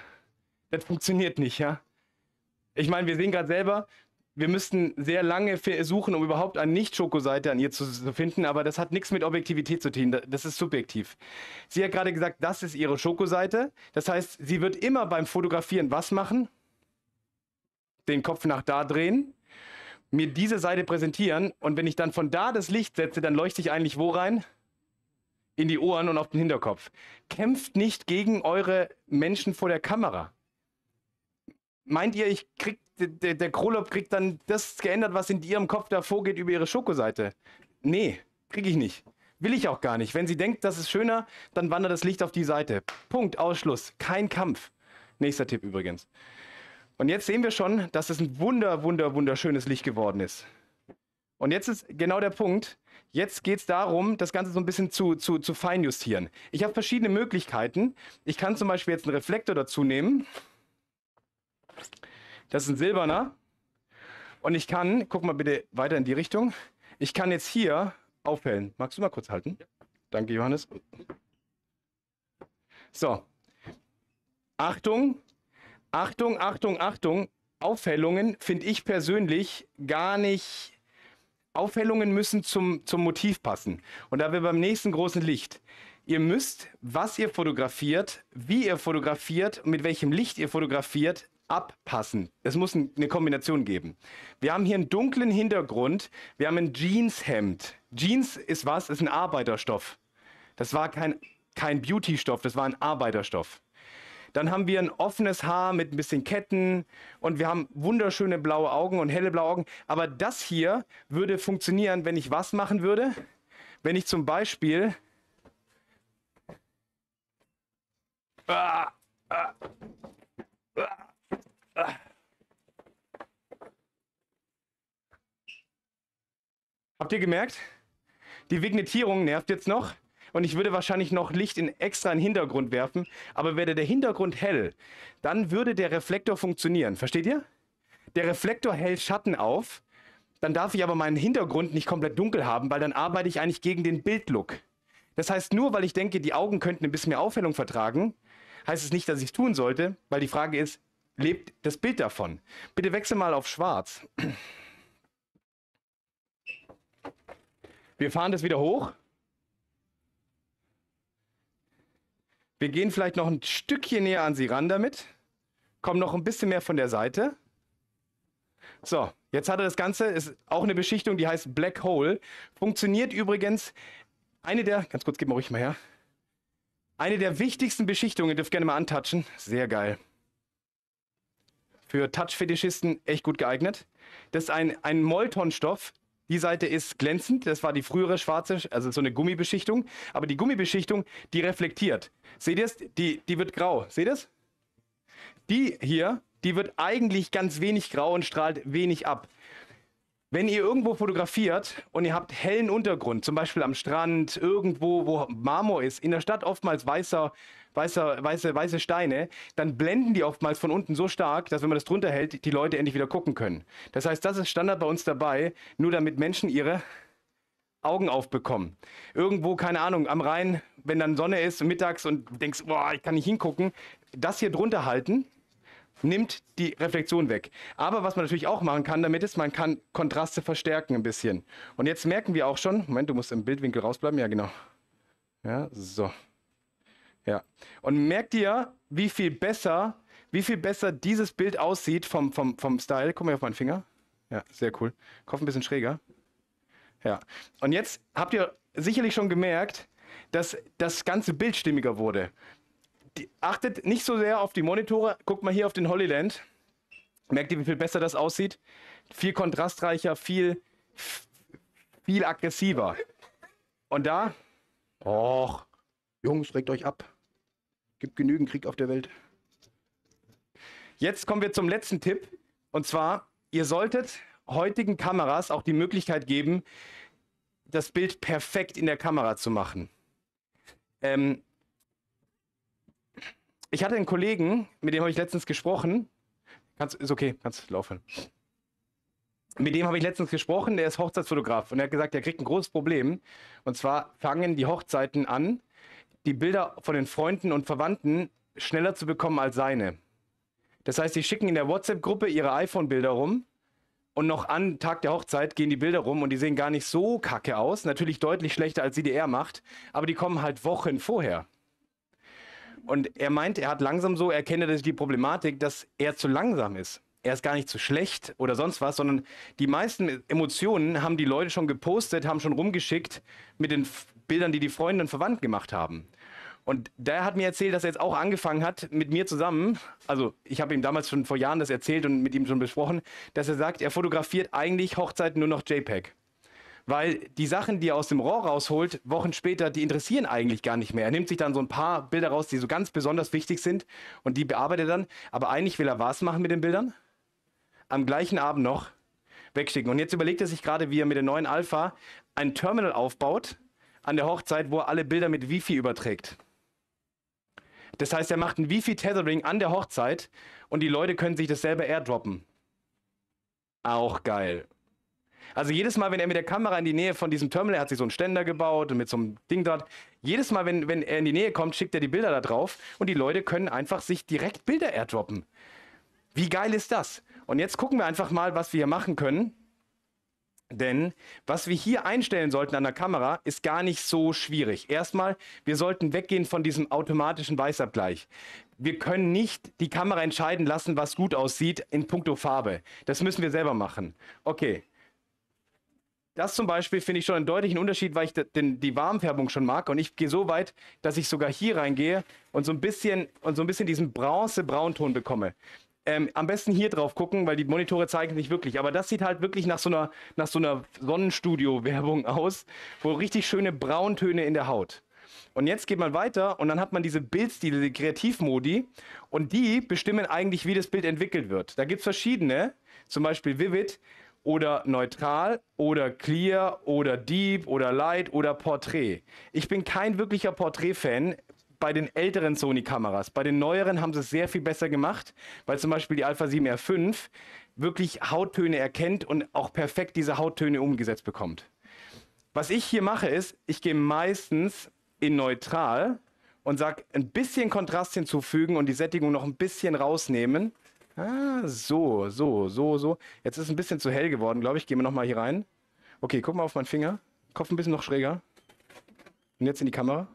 Das funktioniert nicht, ja. Ich meine, wir sehen gerade selber, wir müssten sehr lange suchen, um überhaupt eine Nicht-Schokoseite an ihr zu, zu finden, aber das hat nichts mit Objektivität zu tun, das ist subjektiv. Sie hat gerade gesagt, das ist ihre Schokoseite. Das heißt, sie wird immer beim Fotografieren was machen? Den Kopf nach da drehen, mir diese Seite präsentieren und wenn ich dann von da das Licht setze, dann leuchte ich eigentlich wo rein? In die Ohren und auf den Hinterkopf. Kämpft nicht gegen eure Menschen vor der Kamera. Meint ihr, ich krieg, der, der Krolop kriegt dann das geändert, was in ihrem Kopf da vorgeht über ihre Schokoseite? Nee, kriege ich nicht. Will ich auch gar nicht. Wenn sie denkt, das ist schöner, dann wandert das Licht auf die Seite. Punkt, Ausschluss. Kein Kampf. Nächster Tipp übrigens. Und jetzt sehen wir schon, dass es ein wunder, wunder, wunderschönes Licht geworden ist. Und jetzt ist genau der Punkt. Jetzt geht es darum, das Ganze so ein bisschen zu, zu, zu feinjustieren. Ich habe verschiedene Möglichkeiten. Ich kann zum Beispiel jetzt einen Reflektor dazu nehmen. Das ist ein silberner. Und ich kann, guck mal bitte weiter in die Richtung. Ich kann jetzt hier aufhellen. Magst du mal kurz halten? Ja. Danke, Johannes. So. Achtung, Achtung, Achtung, Achtung. Aufhellungen finde ich persönlich gar nicht. Aufhellungen müssen zum, zum Motiv passen. Und da wir beim nächsten großen Licht. Ihr müsst, was ihr fotografiert, wie ihr fotografiert mit welchem Licht ihr fotografiert, abpassen. Es muss eine Kombination geben. Wir haben hier einen dunklen Hintergrund. Wir haben ein Jeanshemd. Jeans ist was? Ist ein Arbeiterstoff. Das war kein, kein Beautystoff, das war ein Arbeiterstoff. Dann haben wir ein offenes Haar mit ein bisschen Ketten und wir haben wunderschöne blaue Augen und helle blaue Augen. Aber das hier würde funktionieren, wenn ich was machen würde? Wenn ich zum Beispiel... Habt ihr gemerkt? Die Vignettierung nervt jetzt noch und ich würde wahrscheinlich noch Licht in extra einen Hintergrund werfen, aber wäre der Hintergrund hell, dann würde der Reflektor funktionieren. Versteht ihr? Der Reflektor hält Schatten auf, dann darf ich aber meinen Hintergrund nicht komplett dunkel haben, weil dann arbeite ich eigentlich gegen den Bildlook. Das heißt, nur weil ich denke, die Augen könnten ein bisschen mehr Aufhellung vertragen, heißt es nicht, dass ich es tun sollte, weil die Frage ist, lebt das Bild davon? Bitte wechsel mal auf schwarz. Wir fahren das wieder hoch. Wir gehen vielleicht noch ein Stückchen näher an sie ran damit. Kommen noch ein bisschen mehr von der Seite. So, jetzt hat er das Ganze, ist auch eine Beschichtung, die heißt Black Hole. Funktioniert übrigens eine der, ganz kurz, gib mal ruhig mal her. Eine der wichtigsten Beschichtungen, ihr dürft gerne mal antatschen. Sehr geil. Für Touch-Fetischisten echt gut geeignet. Das ist ein, ein Molton-Stoff, die Seite ist glänzend, das war die frühere schwarze, also so eine Gummibeschichtung. Aber die Gummibeschichtung, die reflektiert. Seht ihr es? Die, die wird grau. Seht ihr es? Die hier, die wird eigentlich ganz wenig grau und strahlt wenig ab. Wenn ihr irgendwo fotografiert und ihr habt hellen Untergrund, zum Beispiel am Strand, irgendwo, wo Marmor ist, in der Stadt oftmals weißer, weißer, weiße, weiße Steine, dann blenden die oftmals von unten so stark, dass wenn man das drunter hält, die Leute endlich wieder gucken können. Das heißt, das ist Standard bei uns dabei, nur damit Menschen ihre Augen aufbekommen. Irgendwo, keine Ahnung, am Rhein, wenn dann Sonne ist, mittags und denkst, boah, ich kann nicht hingucken, das hier drunter halten nimmt die Reflexion weg. Aber was man natürlich auch machen kann damit ist, man kann Kontraste verstärken ein bisschen. Und jetzt merken wir auch schon, Moment, du musst im Bildwinkel rausbleiben, ja genau. Ja, so. Ja. Und merkt ihr, wie viel besser, wie viel besser dieses Bild aussieht vom, vom, vom Style? Komm mal auf meinen Finger. Ja, sehr cool. Kopf ein bisschen schräger. Ja. Und jetzt habt ihr sicherlich schon gemerkt, dass das ganze Bild stimmiger wurde die, achtet nicht so sehr auf die Monitore. Guckt mal hier auf den Holyland. Merkt ihr, wie viel besser das aussieht? Viel kontrastreicher, viel, viel aggressiver. Und da? Och, Jungs, regt euch ab. Gibt genügend Krieg auf der Welt. Jetzt kommen wir zum letzten Tipp. Und zwar, ihr solltet heutigen Kameras auch die Möglichkeit geben, das Bild perfekt in der Kamera zu machen. Ähm, ich hatte einen Kollegen, mit dem habe ich letztens gesprochen. Kannst, ist okay, kannst laufen. Mit dem habe ich letztens gesprochen, der ist Hochzeitsfotograf und er hat gesagt, er kriegt ein großes Problem. Und zwar fangen die Hochzeiten an, die Bilder von den Freunden und Verwandten schneller zu bekommen als seine. Das heißt, sie schicken in der WhatsApp-Gruppe ihre iPhone-Bilder rum und noch an Tag der Hochzeit gehen die Bilder rum und die sehen gar nicht so kacke aus. Natürlich deutlich schlechter, als sie die er macht, aber die kommen halt Wochen vorher. Und er meint, er hat langsam so, er die Problematik, dass er zu langsam ist. Er ist gar nicht zu schlecht oder sonst was, sondern die meisten Emotionen haben die Leute schon gepostet, haben schon rumgeschickt mit den Bildern, die die Freunde und Verwandten gemacht haben. Und der hat mir erzählt, dass er jetzt auch angefangen hat, mit mir zusammen, also ich habe ihm damals schon vor Jahren das erzählt und mit ihm schon besprochen, dass er sagt, er fotografiert eigentlich Hochzeiten nur noch JPEG weil die Sachen, die er aus dem Rohr rausholt, Wochen später, die interessieren eigentlich gar nicht mehr. Er nimmt sich dann so ein paar Bilder raus, die so ganz besonders wichtig sind und die bearbeitet er dann. Aber eigentlich will er was machen mit den Bildern? Am gleichen Abend noch wegschicken. Und jetzt überlegt er sich gerade, wie er mit der neuen Alpha ein Terminal aufbaut an der Hochzeit, wo er alle Bilder mit Wifi überträgt. Das heißt, er macht ein Wifi-Tethering an der Hochzeit und die Leute können sich das selber airdroppen. Auch geil. Also jedes Mal, wenn er mit der Kamera in die Nähe von diesem Terminal, er hat sich so einen Ständer gebaut und mit so einem Ding dort, jedes Mal, wenn, wenn er in die Nähe kommt, schickt er die Bilder da drauf und die Leute können einfach sich direkt Bilder airdroppen. Wie geil ist das? Und jetzt gucken wir einfach mal, was wir hier machen können. Denn was wir hier einstellen sollten an der Kamera, ist gar nicht so schwierig. Erstmal, wir sollten weggehen von diesem automatischen Weißabgleich. Wir können nicht die Kamera entscheiden lassen, was gut aussieht in puncto Farbe. Das müssen wir selber machen. Okay, das zum Beispiel finde ich schon einen deutlichen Unterschied, weil ich den, die Warmfärbung schon mag. Und ich gehe so weit, dass ich sogar hier reingehe und so ein bisschen, und so ein bisschen diesen Bronze-Braunton bekomme. Ähm, am besten hier drauf gucken, weil die Monitore zeigen nicht wirklich. Aber das sieht halt wirklich nach so einer, so einer Sonnenstudio-Werbung aus, wo richtig schöne Brauntöne in der Haut. Und jetzt geht man weiter und dann hat man diese Bildstile, die Kreativmodi. Und die bestimmen eigentlich, wie das Bild entwickelt wird. Da gibt es verschiedene, zum Beispiel Vivid oder neutral oder clear oder deep oder light oder Portrait. Ich bin kein wirklicher Portrait-Fan bei den älteren Sony-Kameras. Bei den neueren haben sie es sehr viel besser gemacht, weil zum Beispiel die Alpha 7R5 wirklich Hauttöne erkennt und auch perfekt diese Hauttöne umgesetzt bekommt. Was ich hier mache ist, ich gehe meistens in neutral und sage, ein bisschen Kontrast hinzufügen und die Sättigung noch ein bisschen rausnehmen Ah, so, so, so, so. Jetzt ist es ein bisschen zu hell geworden, glaube ich. Gehen wir nochmal hier rein. Okay, guck mal auf meinen Finger. Kopf ein bisschen noch schräger. Und jetzt in die Kamera.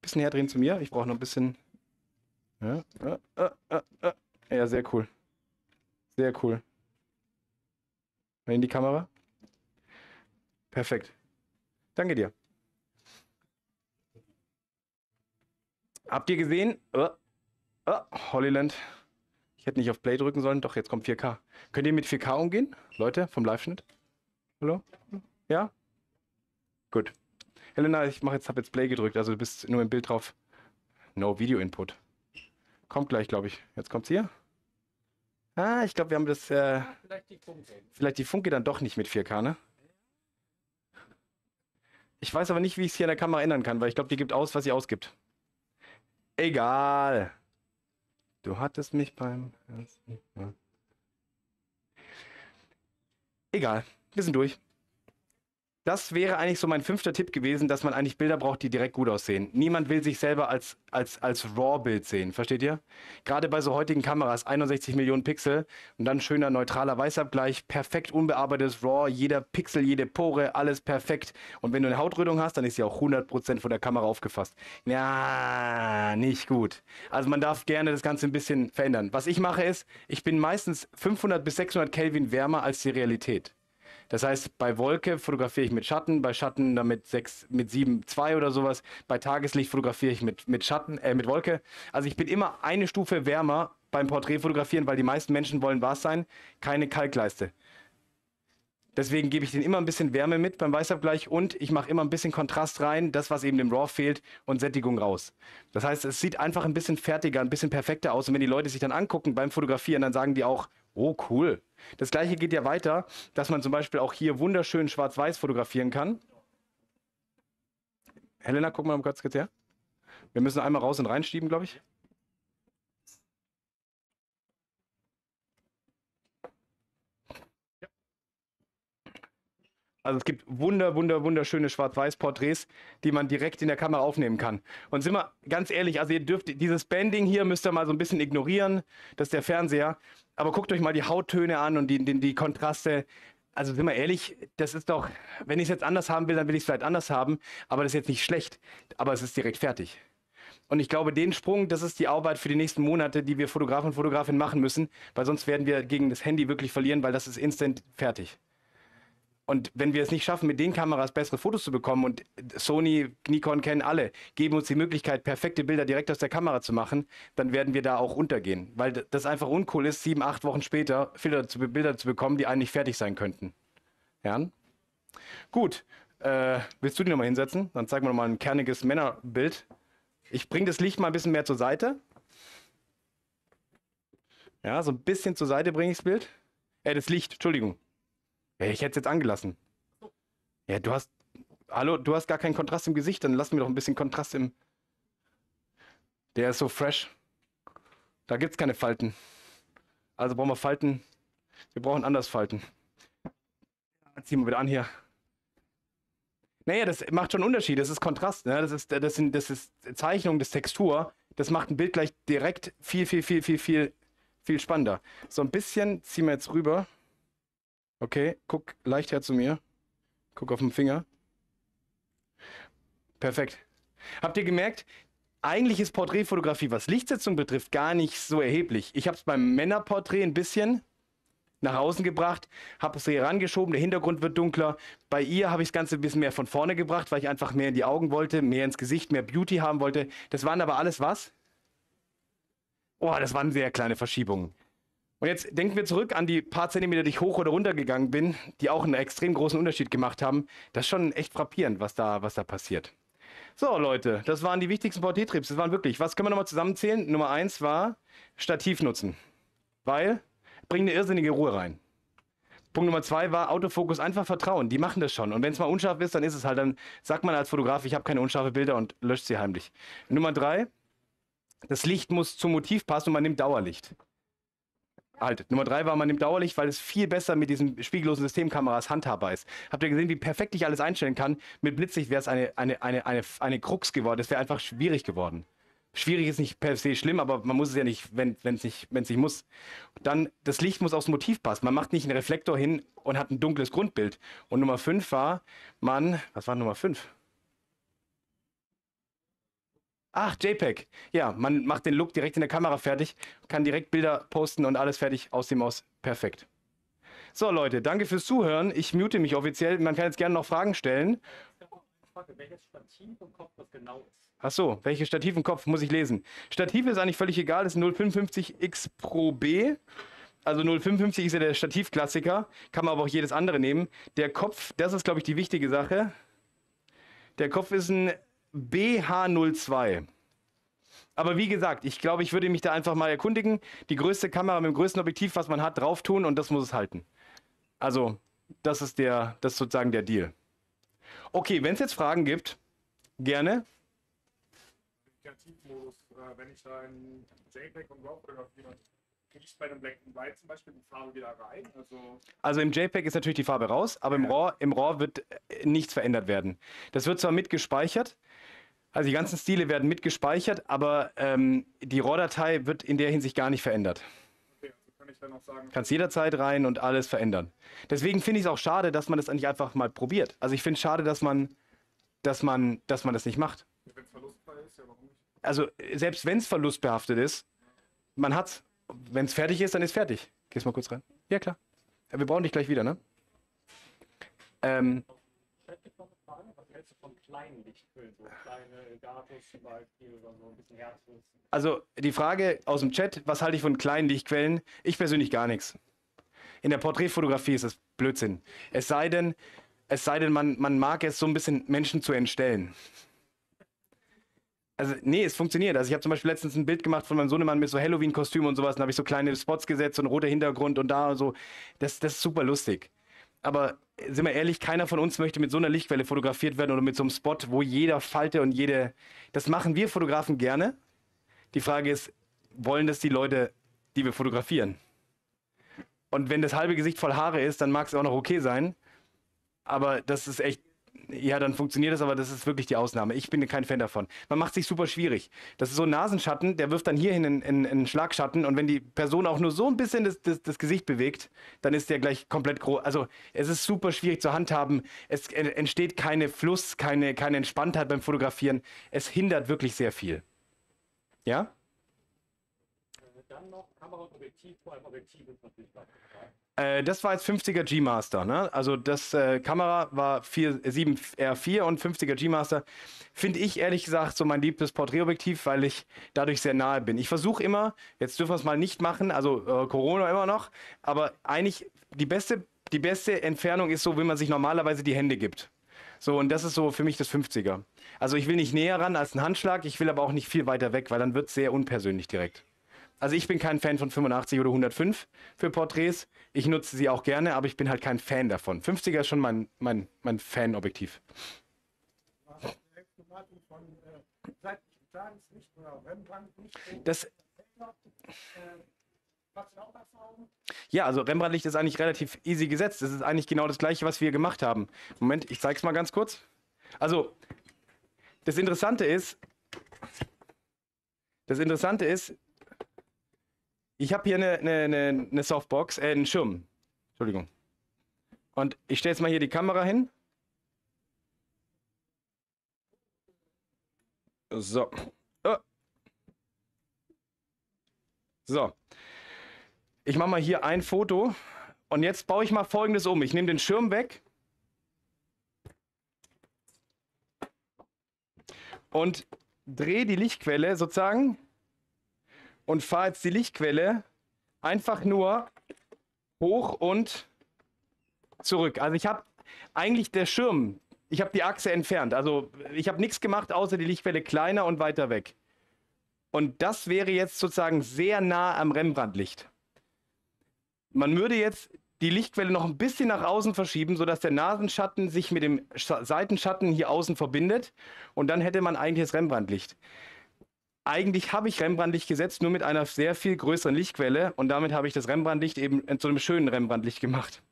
Bisschen herdrehen zu mir. Ich brauche noch ein bisschen. Ja, ja, ja, ja, sehr cool. Sehr cool. In die Kamera. Perfekt. Danke dir. Habt ihr gesehen? Oh, oh, Hollyland. Ich hätte nicht auf Play drücken sollen. Doch, jetzt kommt 4K. Könnt ihr mit 4K umgehen? Leute, vom Live-Schnitt? Hallo? Ja? Gut. Helena, ich mach jetzt, habe jetzt Play gedrückt, also du bist nur im Bild drauf. No Video Input. Kommt gleich, glaube ich. Jetzt kommt's hier. Ah, ich glaube, wir haben das. Äh, ja, vielleicht, die Funke. vielleicht die Funke dann doch nicht mit 4K, ne? Ich weiß aber nicht, wie ich es hier in der Kamera ändern kann, weil ich glaube, die gibt aus, was sie ausgibt. Egal. Du hattest mich beim ersten Mal. Egal, wir sind durch das wäre eigentlich so mein fünfter Tipp gewesen, dass man eigentlich Bilder braucht, die direkt gut aussehen. Niemand will sich selber als, als, als RAW-Bild sehen, versteht ihr? Gerade bei so heutigen Kameras, 61 Millionen Pixel und dann schöner neutraler Weißabgleich, perfekt unbearbeitetes RAW, jeder Pixel, jede Pore, alles perfekt. Und wenn du eine Hautrötung hast, dann ist sie auch 100% von der Kamera aufgefasst. Ja, nicht gut. Also man darf gerne das Ganze ein bisschen verändern. Was ich mache ist, ich bin meistens 500 bis 600 Kelvin wärmer als die Realität. Das heißt, bei Wolke fotografiere ich mit Schatten, bei Schatten damit 6, mit 7, 2 oder sowas, bei Tageslicht fotografiere ich mit, mit Schatten, äh, mit Wolke. Also ich bin immer eine Stufe wärmer beim Porträtfotografieren, weil die meisten Menschen wollen was sein, keine Kalkleiste. Deswegen gebe ich den immer ein bisschen Wärme mit beim Weißabgleich und ich mache immer ein bisschen Kontrast rein, das, was eben dem RAW fehlt, und Sättigung raus. Das heißt, es sieht einfach ein bisschen fertiger, ein bisschen perfekter aus. Und wenn die Leute sich dann angucken beim Fotografieren, dann sagen die auch, Oh, cool. Das gleiche geht ja weiter, dass man zum Beispiel auch hier wunderschön schwarz-weiß fotografieren kann. Helena, guck mal kurz her. Wir müssen einmal raus und reinschieben, glaube ich. Also es gibt wunder, wunder, wunderschöne Schwarz-Weiß-Porträts, die man direkt in der Kamera aufnehmen kann. Und sind wir ganz ehrlich, also ihr dürft dieses Banding hier müsst ihr mal so ein bisschen ignorieren, dass der Fernseher aber guckt euch mal die Hauttöne an und die, die, die Kontraste. Also sind wir ehrlich, das ist doch, wenn ich es jetzt anders haben will, dann will ich es vielleicht anders haben, aber das ist jetzt nicht schlecht, aber es ist direkt fertig. Und ich glaube, den Sprung, das ist die Arbeit für die nächsten Monate, die wir Fotografen und Fotografinnen machen müssen, weil sonst werden wir gegen das Handy wirklich verlieren, weil das ist instant fertig. Und wenn wir es nicht schaffen, mit den Kameras bessere Fotos zu bekommen, und Sony, Nikon kennen alle, geben uns die Möglichkeit, perfekte Bilder direkt aus der Kamera zu machen, dann werden wir da auch untergehen. Weil das einfach uncool ist, sieben, acht Wochen später Filter zu, Bilder zu bekommen, die eigentlich fertig sein könnten. Jan? Gut. Äh, willst du dich nochmal hinsetzen? Dann zeigen wir nochmal ein kerniges Männerbild. Ich bringe das Licht mal ein bisschen mehr zur Seite. Ja, so ein bisschen zur Seite bringe ich das Bild. Äh, das Licht, Entschuldigung. Ich hätte es jetzt angelassen. Ja, du hast. Hallo, du hast gar keinen Kontrast im Gesicht, dann lass mir doch ein bisschen Kontrast im. Der ist so fresh. Da gibt es keine Falten. Also brauchen wir Falten. Wir brauchen anders Falten. Ja, ziehen wir wieder an hier. Naja, das macht schon einen Unterschied. Das ist Kontrast. Ne? Das, ist, das, sind, das ist Zeichnung, das ist Textur. Das macht ein Bild gleich direkt viel, viel, viel, viel, viel, viel spannender. So ein bisschen ziehen wir jetzt rüber. Okay, guck leicht her zu mir. Guck auf den Finger. Perfekt. Habt ihr gemerkt, eigentlich ist Porträtfotografie, was Lichtsetzung betrifft, gar nicht so erheblich. Ich habe es beim Männerporträt ein bisschen nach außen gebracht, habe es hier rangeschoben, der Hintergrund wird dunkler. Bei ihr habe ich das Ganze ein bisschen mehr von vorne gebracht, weil ich einfach mehr in die Augen wollte, mehr ins Gesicht, mehr Beauty haben wollte. Das waren aber alles was? Oh, das waren sehr kleine Verschiebungen. Und jetzt denken wir zurück an die paar Zentimeter, die ich hoch oder runter gegangen bin, die auch einen extrem großen Unterschied gemacht haben. Das ist schon echt frappierend, was da, was da passiert. So, Leute, das waren die wichtigsten Portiertrips. Das waren wirklich, was können wir nochmal zusammenzählen? Nummer eins war Stativ nutzen. Weil, bringt eine irrsinnige Ruhe rein. Punkt Nummer zwei war Autofokus einfach vertrauen. Die machen das schon. Und wenn es mal unscharf ist, dann ist es halt. Dann sagt man als Fotograf, ich habe keine unscharfe Bilder und löscht sie heimlich. Nummer drei, das Licht muss zum Motiv passen und man nimmt Dauerlicht halt, Nummer drei war man im dauerlich, weil es viel besser mit diesen spiegellosen Systemkameras handhabbar ist. Habt ihr gesehen, wie perfekt ich alles einstellen kann? Mit Blitzlicht wäre es eine, eine, eine, eine, eine Krux geworden. Es wäre einfach schwierig geworden. Schwierig ist nicht per se schlimm, aber man muss es ja nicht, wenn es nicht, nicht muss. Dann, das Licht muss aufs Motiv passen. Man macht nicht einen Reflektor hin und hat ein dunkles Grundbild. Und Nummer fünf war, man, was war Nummer fünf? Ach, JPEG. Ja, man macht den Look direkt in der Kamera fertig, kann direkt Bilder posten und alles fertig aus dem aus. Perfekt. So, Leute, danke fürs Zuhören. Ich mute mich offiziell. Man kann jetzt gerne noch Fragen stellen. Frage, welches Stativ im Kopf das genau ist. Ach so, welches Stativ im Kopf muss ich lesen? Stativ ist eigentlich völlig egal, das ist 055X Pro B. Also 055 ist ja der Stativklassiker, kann man aber auch jedes andere nehmen. Der Kopf, das ist glaube ich die wichtige Sache. Der Kopf ist ein BH02. Aber wie gesagt, ich glaube, ich würde mich da einfach mal erkundigen. Die größte Kamera mit dem größten Objektiv, was man hat, drauf tun und das muss es halten. Also, das ist der, das ist sozusagen der Deal. Okay, wenn es jetzt Fragen gibt, gerne. Kreativmodus, äh, wenn ich da in JPEG und RAW fotografiere, kriege ich bei einem Black and White zum Beispiel die Farbe wieder rein? Also, also im JPEG ist natürlich die Farbe raus, aber ja. im, RAW, im RAW wird äh, nichts verändert werden. Das wird zwar mitgespeichert, also die ganzen Stile werden mitgespeichert, aber ähm, die RAW-Datei wird in der Hinsicht gar nicht verändert. Okay, also sagen. Kannst jederzeit rein und alles verändern. Deswegen finde ich es auch schade, dass man das nicht einfach mal probiert. Also ich finde es schade, dass man, dass, man, dass man das nicht macht. Wenn es verlustbehaftet ist, ja warum nicht? Also äh, selbst wenn es verlustbehaftet ist, man hat's. Wenn es fertig ist, dann ist fertig. Gehst mal kurz rein. Ja, klar. Ja, wir brauchen dich gleich wieder, ne? Ähm, hältst du von kleinen Lichthüllen? So kleine Gatos zum Beispiel oder so ein bisschen Herzlos? Also die Frage aus dem Chat, was halte ich von kleinen Lichtquellen? Ich persönlich gar nichts. In der Porträtfotografie ist das Blödsinn. Es sei denn, es sei denn, man, man mag es so ein bisschen Menschen zu entstellen. Also, nee, es funktioniert. Also, ich habe zum Beispiel letztens ein Bild gemacht von meinem Sohnemann mit so Halloween-Kostüm und sowas. Da habe ich so kleine Spots gesetzt und roter Hintergrund und da und so. Das, das ist super lustig. Aber sind wir ehrlich, keiner von uns möchte mit so einer Lichtquelle fotografiert werden oder mit so einem Spot, wo jeder Falte und jede. Das machen wir Fotografen gerne. Die Frage ist, wollen das die Leute, die wir fotografieren? Und wenn das halbe Gesicht voll Haare ist, dann mag es auch noch okay sein. Aber das ist echt ja, dann funktioniert das, aber das ist wirklich die Ausnahme. Ich bin kein Fan davon. Man macht sich super schwierig. Das ist so ein Nasenschatten, der wirft dann hierhin einen, einen, einen Schlagschatten und wenn die Person auch nur so ein bisschen das, das, das Gesicht bewegt, dann ist der gleich komplett groß. Also es ist super schwierig zu handhaben. Es entsteht keine Fluss, keine, keine Entspanntheit beim Fotografieren. Es hindert wirklich sehr viel. Ja? Äh, dann noch Kamera und Objektiv, vor allem Objektiv ist natürlich was. Äh, das war jetzt 50er G-Master, ne? Also das äh, Kamera war 4, 7 R4 und 50er G-Master. Finde ich ehrlich gesagt so mein liebstes Porträtobjektiv, weil ich dadurch sehr nahe bin. Ich versuche immer, jetzt dürfen wir es mal nicht machen, also äh, Corona immer noch, aber eigentlich die beste, die beste Entfernung ist so, wie man sich normalerweise die Hände gibt. So, und das ist so für mich das 50er. Also ich will nicht näher ran als ein Handschlag, ich will aber auch nicht viel weiter weg, weil dann wird es sehr unpersönlich direkt. Also ich bin kein Fan von 85 oder 105 für Porträts. Ich nutze sie auch gerne, aber ich bin halt kein Fan davon. 50er ist schon mein, mein, mein Fan-Objektiv. Das... Ja, also Rembrandt-Licht ist eigentlich relativ easy gesetzt. Das ist eigentlich genau das gleiche, was wir gemacht haben. Moment, ich zeig's mal ganz kurz. Also, das Interessante ist, das Interessante ist, ich habe hier eine, eine, eine Softbox, äh, einen Schirm. Entschuldigung. Und ich stelle jetzt mal hier die Kamera hin. So. Oh. So. Ich mache mal hier ein Foto. Und jetzt baue ich mal folgendes um. Ich nehme den Schirm weg. Und drehe die Lichtquelle sozusagen und fahre jetzt die Lichtquelle einfach nur hoch und zurück. Also ich habe eigentlich der Schirm, ich habe die Achse entfernt. Also ich habe nichts gemacht, außer die Lichtquelle kleiner und weiter weg. Und das wäre jetzt sozusagen sehr nah am Rembrandtlicht. Man würde jetzt die Lichtquelle noch ein bisschen nach außen verschieben, sodass der Nasenschatten sich mit dem Seitenschatten hier außen verbindet. Und dann hätte man eigentlich das Rembrandtlicht eigentlich habe ich Rembrandtlicht gesetzt, nur mit einer sehr viel größeren Lichtquelle und damit habe ich das Rembrandtlicht eben zu einem schönen Rembrandtlicht gemacht.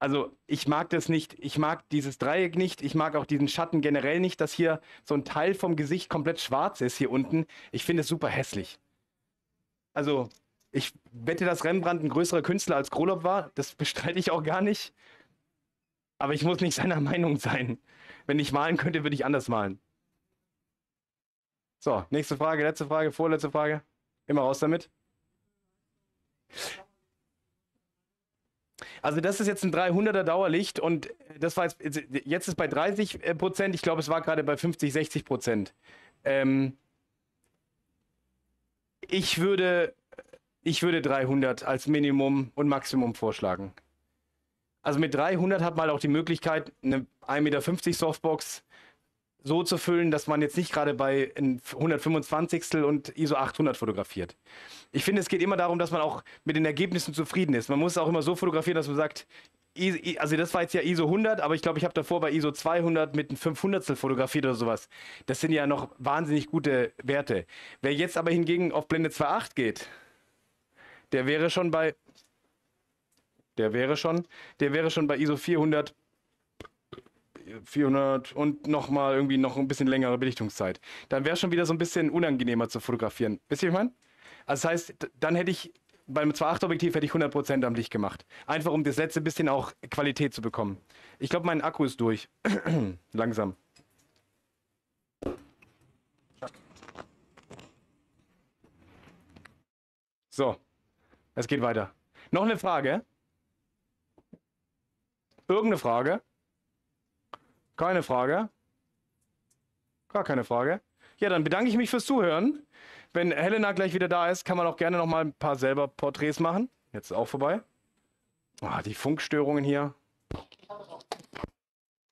Also ich mag das nicht, ich mag dieses Dreieck nicht, ich mag auch diesen Schatten generell nicht, dass hier so ein Teil vom Gesicht komplett schwarz ist hier unten. Ich finde es super hässlich. Also ich wette, dass Rembrandt ein größerer Künstler als Krolop war, das bestreite ich auch gar nicht. Aber ich muss nicht seiner Meinung sein. Wenn ich malen könnte, würde ich anders malen. So, nächste Frage, letzte Frage, vorletzte Frage. Immer raus damit. Also das ist jetzt ein 300er Dauerlicht und das war jetzt, jetzt ist bei 30 äh, Prozent, ich glaube es war gerade bei 50, 60 Prozent. Ähm, ich würde, ich würde 300 als Minimum und Maximum vorschlagen. Also mit 300 hat man halt auch die Möglichkeit, eine 1,50 Meter Softbox so zu füllen, dass man jetzt nicht gerade bei 125 und ISO 800 fotografiert. Ich finde, es geht immer darum, dass man auch mit den Ergebnissen zufrieden ist. Man muss auch immer so fotografieren, dass man sagt, also das war jetzt ja ISO 100, aber ich glaube, ich habe davor bei ISO 200 mit einem 500 fotografiert oder sowas. Das sind ja noch wahnsinnig gute Werte. Wer jetzt aber hingegen auf Blende 2.8 geht, der wäre schon bei der wäre schon, der wäre schon bei ISO 400 400 und nochmal irgendwie noch ein bisschen längere Belichtungszeit. Dann wäre schon wieder so ein bisschen unangenehmer zu fotografieren. Wisst ihr, was ich meine? Also das heißt, dann hätte ich beim 2.8-Objektiv hätte ich 100% am Licht gemacht. Einfach um das letzte bisschen auch Qualität zu bekommen. Ich glaube, mein Akku ist durch. Langsam. So, es geht weiter. Noch eine Frage? Irgendeine Frage? Keine Frage. Gar keine Frage. Ja, dann bedanke ich mich fürs Zuhören. Wenn Helena gleich wieder da ist, kann man auch gerne noch mal ein paar selber Porträts machen. Jetzt ist auch vorbei. oh, die Funkstörungen hier.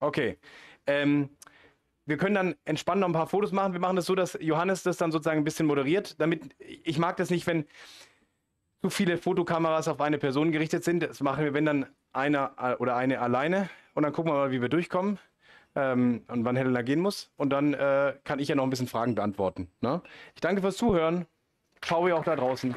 Okay. Ähm, wir können dann entspannt noch ein paar Fotos machen. Wir machen das so, dass Johannes das dann sozusagen ein bisschen moderiert, damit ich mag das nicht, wenn zu viele Fotokameras auf eine Person gerichtet sind. Das machen wir, wenn dann einer oder eine alleine und dann gucken wir mal, wie wir durchkommen ähm, und wann Helena gehen muss. Und dann äh, kann ich ja noch ein bisschen Fragen beantworten. Ne? Ich danke fürs Zuhören. Ciao, ihr auch da draußen.